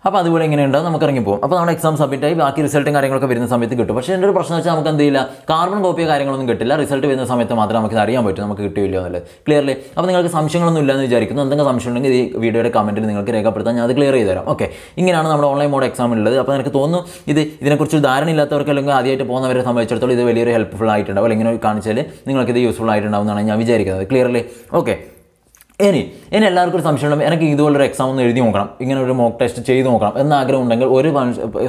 അപ്പോൾ അതുപോലെ എങ്ങനെയുണ്ട് നമുക്ക് ഇറങ്ങി പോകും അപ്പോൾ നമ്മുടെ എക്സാം സബ്മിറ്റ് ആയി ബാക്കി റിസൾട്ടും കാര്യങ്ങളൊക്കെ വരുന്ന സമയത്ത് കിട്ടും പക്ഷേ എൻ്റെ ഒരു പ്രശ്നം വെച്ചാൽ നമുക്ക് എന്ത് ചെയ്യില്ല കാർബൺ കോപ്പിയോ കാര്യങ്ങളൊന്നും കിട്ടില്ല റിസൾട്ട് വരുന്ന സമയത്ത് മാത്രമേ നമുക്ക് അറിയാൻ പറ്റും നമുക്ക് കിട്ടില്ല എന്നുള്ളത് ക്ലിയർലി അപ്പോൾ നിങ്ങൾക്ക് സംശയങ്ങളൊന്നും ഇല്ലെന്ന് വിചാരിക്കുന്നു എന്തെങ്കിലും സംശയം ഉണ്ടെങ്കിൽ ഈ വീഡിയോയുടെ കമൻറ്റിൽ നിങ്ങൾക്ക് രേഖപ്പെടുത്താൻ ഞാൻ അത് ക്ലിയർ ചെയ്ത് തരാം ഓക്കെ ഇങ്ങനെയാണ് നമ്മുടെ ഓൺലൈൻ മോഡ് എക്സാം ഉള്ളത് അപ്പോൾ എനിക്ക് തോന്നുന്നു ഇത് ഇതിനെക്കുറിച്ച് ധാരണ ഇല്ലാത്തവർക്ക് അല്ലെങ്കിൽ ആദ്യമായിട്ട് പോകുന്നവരെ സംബന്ധിച്ചിടത്തോളം ഇത് വലിയൊരു ഹെൽപ്ഫുൾ ആയിട്ടുണ്ടാവും അല്ലെങ്കിൽ ഇങ്ങനെ കാണിച്ചാൽ ഇത് യൂസ്ഫുൾ ആയിട്ടുണ്ടാവും എന്നാണ് ഞാൻ വിചാരിക്കുന്നത് ക്ലിയർലി ഓക്കെ ഇനി ഇനി എല്ലാവർക്കും ഒരു സംശയം ഉണ്ടാകും എനിക്ക് ഇതുപോലൊരു എക്സാം ഒന്ന് എഴുതി നോക്കണം ഇങ്ങനെ ഒരു മോക്ക് ടെസ്റ്റ് ചെയ്ത് നോക്കണം എന്ന ആഗ്രഹം ഉണ്ടെങ്കിൽ ഒരു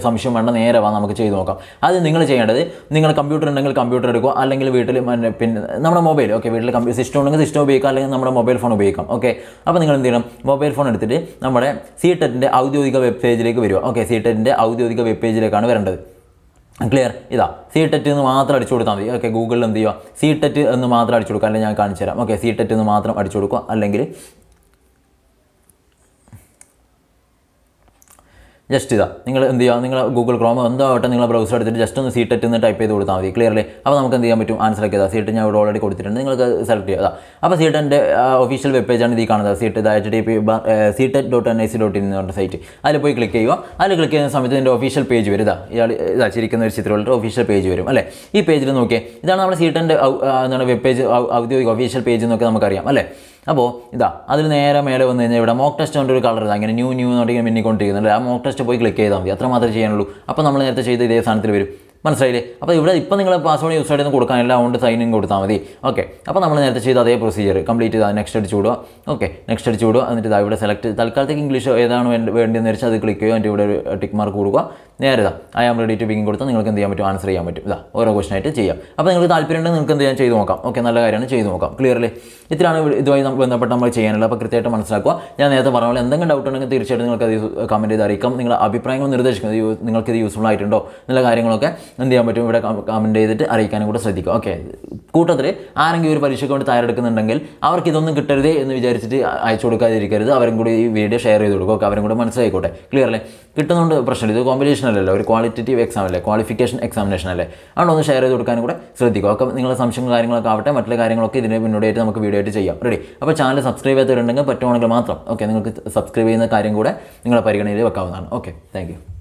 സംശയം വേണ്ട നേരെ വാ നമുക്ക് ചെയ്ത് നോക്കാം അത് നിങ്ങൾ ചെയ്യേണ്ടത് നിങ്ങൾ കമ്പ്യൂട്ടർ ഉണ്ടെങ്കിൽ കമ്പ്യൂട്ടർ എടുക്കുക അല്ലെങ്കിൽ വീട്ടിൽ പിന്നെ നമ്മുടെ മൊബൈൽ ഓക്കെ വീട്ടിൽ കമ്പ്യൂ സിസ്റ്റം ഉണ്ടെങ്കിൽ സിസ്റ്റം ഉപയോഗിക്കാം അല്ലെങ്കിൽ നമ്മുടെ മൊബൈൽ ഫോൺ ഉപയോഗിക്കാം ഓക്കെ അപ്പോൾ നിങ്ങൾ എന്ത് ചെയ്യണം മൊബൈൽ ഫോൺ എടുത്തിട്ട് നമ്മുടെ സി ഔദ്യോഗിക വെബ് പേജിലേക്ക് വരിക ഓക്കെ സി ഔദ്യോഗിക വെബ് പേജിലേക്കാണ് വരേണ്ടത് ക്ലിയർ ഇതാ സി ടെറ്റ് എന്ന് മാത്രം അടിച്ചു കൊടുത്താൽ മതി ഓക്കെ ഗൂഗിളിൽ എന്ത് ചെയ്യുക സി ടെറ്റ് എന്ന് മാത്രം അടിച്ചു കൊടുക്കുക അല്ലെങ്കിൽ ഞാൻ കാണിച്ചു തരാം ഓക്കെ സി ടെറ്റ് എന്ന് മാത്രം അടിച്ചു കൊടുക്കുക അല്ലെങ്കിൽ ജസ്റ്റ് ഇതാ നിങ്ങൾ എന്ത് ചെയ്യുക നിങ്ങൾ ഗൂഗിൾ ക്രോമോ എന്തോ ആവട്ടെ നിങ്ങൾ ബ്രൗസർ എടുത്തിട്ട് ജസ്റ്റ് ഒന്ന് സീറ്റ് എന്ന് ടൈപ്പ് ചെയ്ത് കൊടുത്താൽ മതി ക്ലിയർ അല്ലേ അപ്പോൾ നമുക്ക് എന്ത് ചെയ്യാൻ പറ്റും ആൻസർ ആക്കിയതാ സീറ്റ് ഞാൻ ഇവിടെ ഓൾറെഡി കൊടുത്തിട്ടുണ്ട് നിങ്ങൾക്ക് സെലക്ട് ചെയ്യുക അപ്പോൾ സീറ്റൻ്റെ ഒഫീഷ്യൽ വെബ് പേജാണ് ഇതിൽ കാണുന്നത് CTET H D P CTET dot N I C dot in എന്ന് പറഞ്ഞ സൈറ്റ് അതിൽ പോയി ക്ലിക്ക് ചെയ്യുക അതിൽ ക്ലിക്ക് ചെയ്യുന്ന സമയത്ത് ഇതിൻ്റെ ഒഫീഷ്യൽ പേജ് വരും ഇതാ ഇയാൾ ഇതാ ചിരിക്കുന്ന ഒരു ചിത്രമുള്ള ഒഫീഷ്യൽ പേജ് വരും അല്ലേ ഈ പേജിൽ നോക്കിയേ ഇതാണ് നമ്മുടെ സീറ്റൻ്റെ എന്താണ് വെബ് പേജ് ഔദ്യോഗിക ഒഫീഷ്യൽ പേജ് എന്നൊക്കെ നമുക്കറിയാം അല്ലേ അപ്പോൾ ഇതാ അതിന് നേരെ മേലെ വന്നു കഴിഞ്ഞാൽ ഇവിടെ മോക്ക് ടെസ്റ്റ് കൊണ്ട് ഒരു കളർ ഇതാ അങ്ങനെ ന്യൂ ന്യൂ എന്നുണ്ടെങ്കിൽ മിന്നിക്കൊണ്ടിരിക്കുന്നുണ്ട് ആ മോക്ക് ടെസ്റ്റ് പോയി ക്ലിക്ക് ചെയ്താൽ മതി അത്ര മാത്രമേ ചെയ്യാനുള്ളൂ അപ്പോൾ നമ്മൾ നേരത്തെ ചെയ്ത ഇതേ സ്ഥാനത്തിൽ വരും മനസ്സിലായില്ലേ അപ്പോൾ ഇവിടെ ഇപ്പോൾ നിങ്ങൾ പാസ്വേഡ് യൂസ് ആയിട്ട് കൊടുക്കാനില്ല അതുകൊണ്ട് സൈൻ ഇൻ കൊടുത്താൽ മതി ഓക്കെ അപ്പോൾ നമ്മൾ നേരത്തെ ചെയ്ത അതേ പ്രൊസീജിയർ കംപ്ലീറ്റ് ചെയ്താൽ നെക്സ്റ്റ് അടിച്ച് വിടുക ഓക്കെ നെക്സ്റ്റ് അടിച്ച് വിടുക എന്നിട്ട് ഇതാ ഇവിടെ സെലക്ട് തൽക്കാലത്തേക്ക് ഇംഗ്ലീഷ് ഏതാണ് വേണ്ടതെന്ന് വെച്ചാൽ അത് ക്ലിക്ക് ചെയ്യുക എന്നിട്ട് ഇവിടെ ഒരു ടിക്ക് മാർക്ക് കൊടുക്കുക നേരെ ഇതാ I am ready to begin കൊടുത്താൽ നിങ്ങൾക്ക് എന്ത് ചെയ്യാൻ പറ്റും ആൻസർ ചെയ്യാൻ പറ്റും ഇതാ ഓരോ ക്വസ്റ്റൻ ആയിട്ട് ചെയ്യാം അപ്പോൾ നിങ്ങൾക്ക് ഉണ്ടെങ്കിൽ നിങ്ങൾക്ക് എന്ത് ചെയ്യാൻ ചെയ്ത് നോക്കാം ഓക്കെ നല്ല കാര്യമാണ് ചെയ്ത് നോക്കാം ക്ലിയർലി ഇത്രയാണ് ഇതുമായി ബന്ധപ്പെട്ട് നമ്മൾ ചെയ്യാനുള്ളത് അപ്പോൾ കൃത്യമായിട്ട് മനസ്സിലാക്കുക ഞാൻ നേരത്തെ പറഞ്ഞ പോലെ എന്തെങ്കിലും ഡൗട്ട് ഉണ്ടെങ്കിൽ തീർച്ചയായിട്ടും നിങ്ങൾക്ക് അത് കമൻറ്റ് ചെയ്ത് അറിയിക്കാം നിങ്ങളുടെ അഭിപ്രായങ്ങൾ നിർദ്ദേശിക്കുന്നത് നിങ്ങൾക്ക് ഇത് യൂസ്ഫുൾ ആയിട്ടുണ്ടോ എന്നുള്ള കാര്യങ്ങളൊക്കെ എന്ത് ചെയ്യാൻ പറ്റും ഇവിടെ കമൻറ്റ് ചെയ്തിട്ട് അറിയിക്കാനും കൂടെ ശ്രദ്ധിക്കുക ഓക്കെ കൂട്ടത്തിൽ ആരെങ്കിലും ഒരു പരീക്ഷയ്ക്ക് വേണ്ടി തയ്യാറെടുക്കുന്നുണ്ടെങ്കിൽ അവർക്ക് ഇതൊന്നും കിട്ടരുത് എന്ന് വിചാരിച്ചിട്ട് അയച്ചു കൊടുക്കാതിരിക്കരുത് അവരും കൂടി ഈ വീഡിയോ ഷെയർ ചെയ്ത് കൊടുക്കുക അവരും കൂടെ മനസ്സിലായിക്കോട്ടെ ക്ലിയർ അല്ലേ കിട്ടുന്നതുകൊണ്ട് പ്രശ്നമില്ല ഇത് കോമ്പറ്റീഷൻ അല്ലല്ലോ ഒരു ക്വാളിറ്റേറ്റീവ് എക്സാം അല്ലേ ക്വാളിഫിക്കേഷൻ എക്സാമിനേഷൻ അല്ലേ അതുകൊണ്ട് ഒന്ന് ഷെയർ ചെയ്ത് കൊടുക്കാനും കൂടെ ശ്രദ്ധിക്കുക ഒക്കെ നിങ്ങളുടെ സംശയങ്ങൾ കാര്യങ്ങളൊക്കെ ആവട്ടെ മറ്റുള്ള കാര്യങ്ങളൊക്കെ ഇതിന് മുന്നോടിയായിട്ട് നമുക്ക് വീഡിയോ ആയിട്ട് ചെയ്യാം റെഡി അപ്പോൾ ചാനൽ സബ്സ്ക്രൈബ് ചെയ്തിട്ടുണ്ടെങ്കിൽ പറ്റുവാണെങ്കിൽ മാത്രം ഓക്കെ നിങ്ങൾക്ക് സബ്സ്ക്രൈബ് ചെയ്യുന്ന കാര്യം കൂടെ നിങ്ങളുടെ പരിഗണനയിൽ വെക്കാവുന്നതാണ് ഓക്കെ താങ്ക്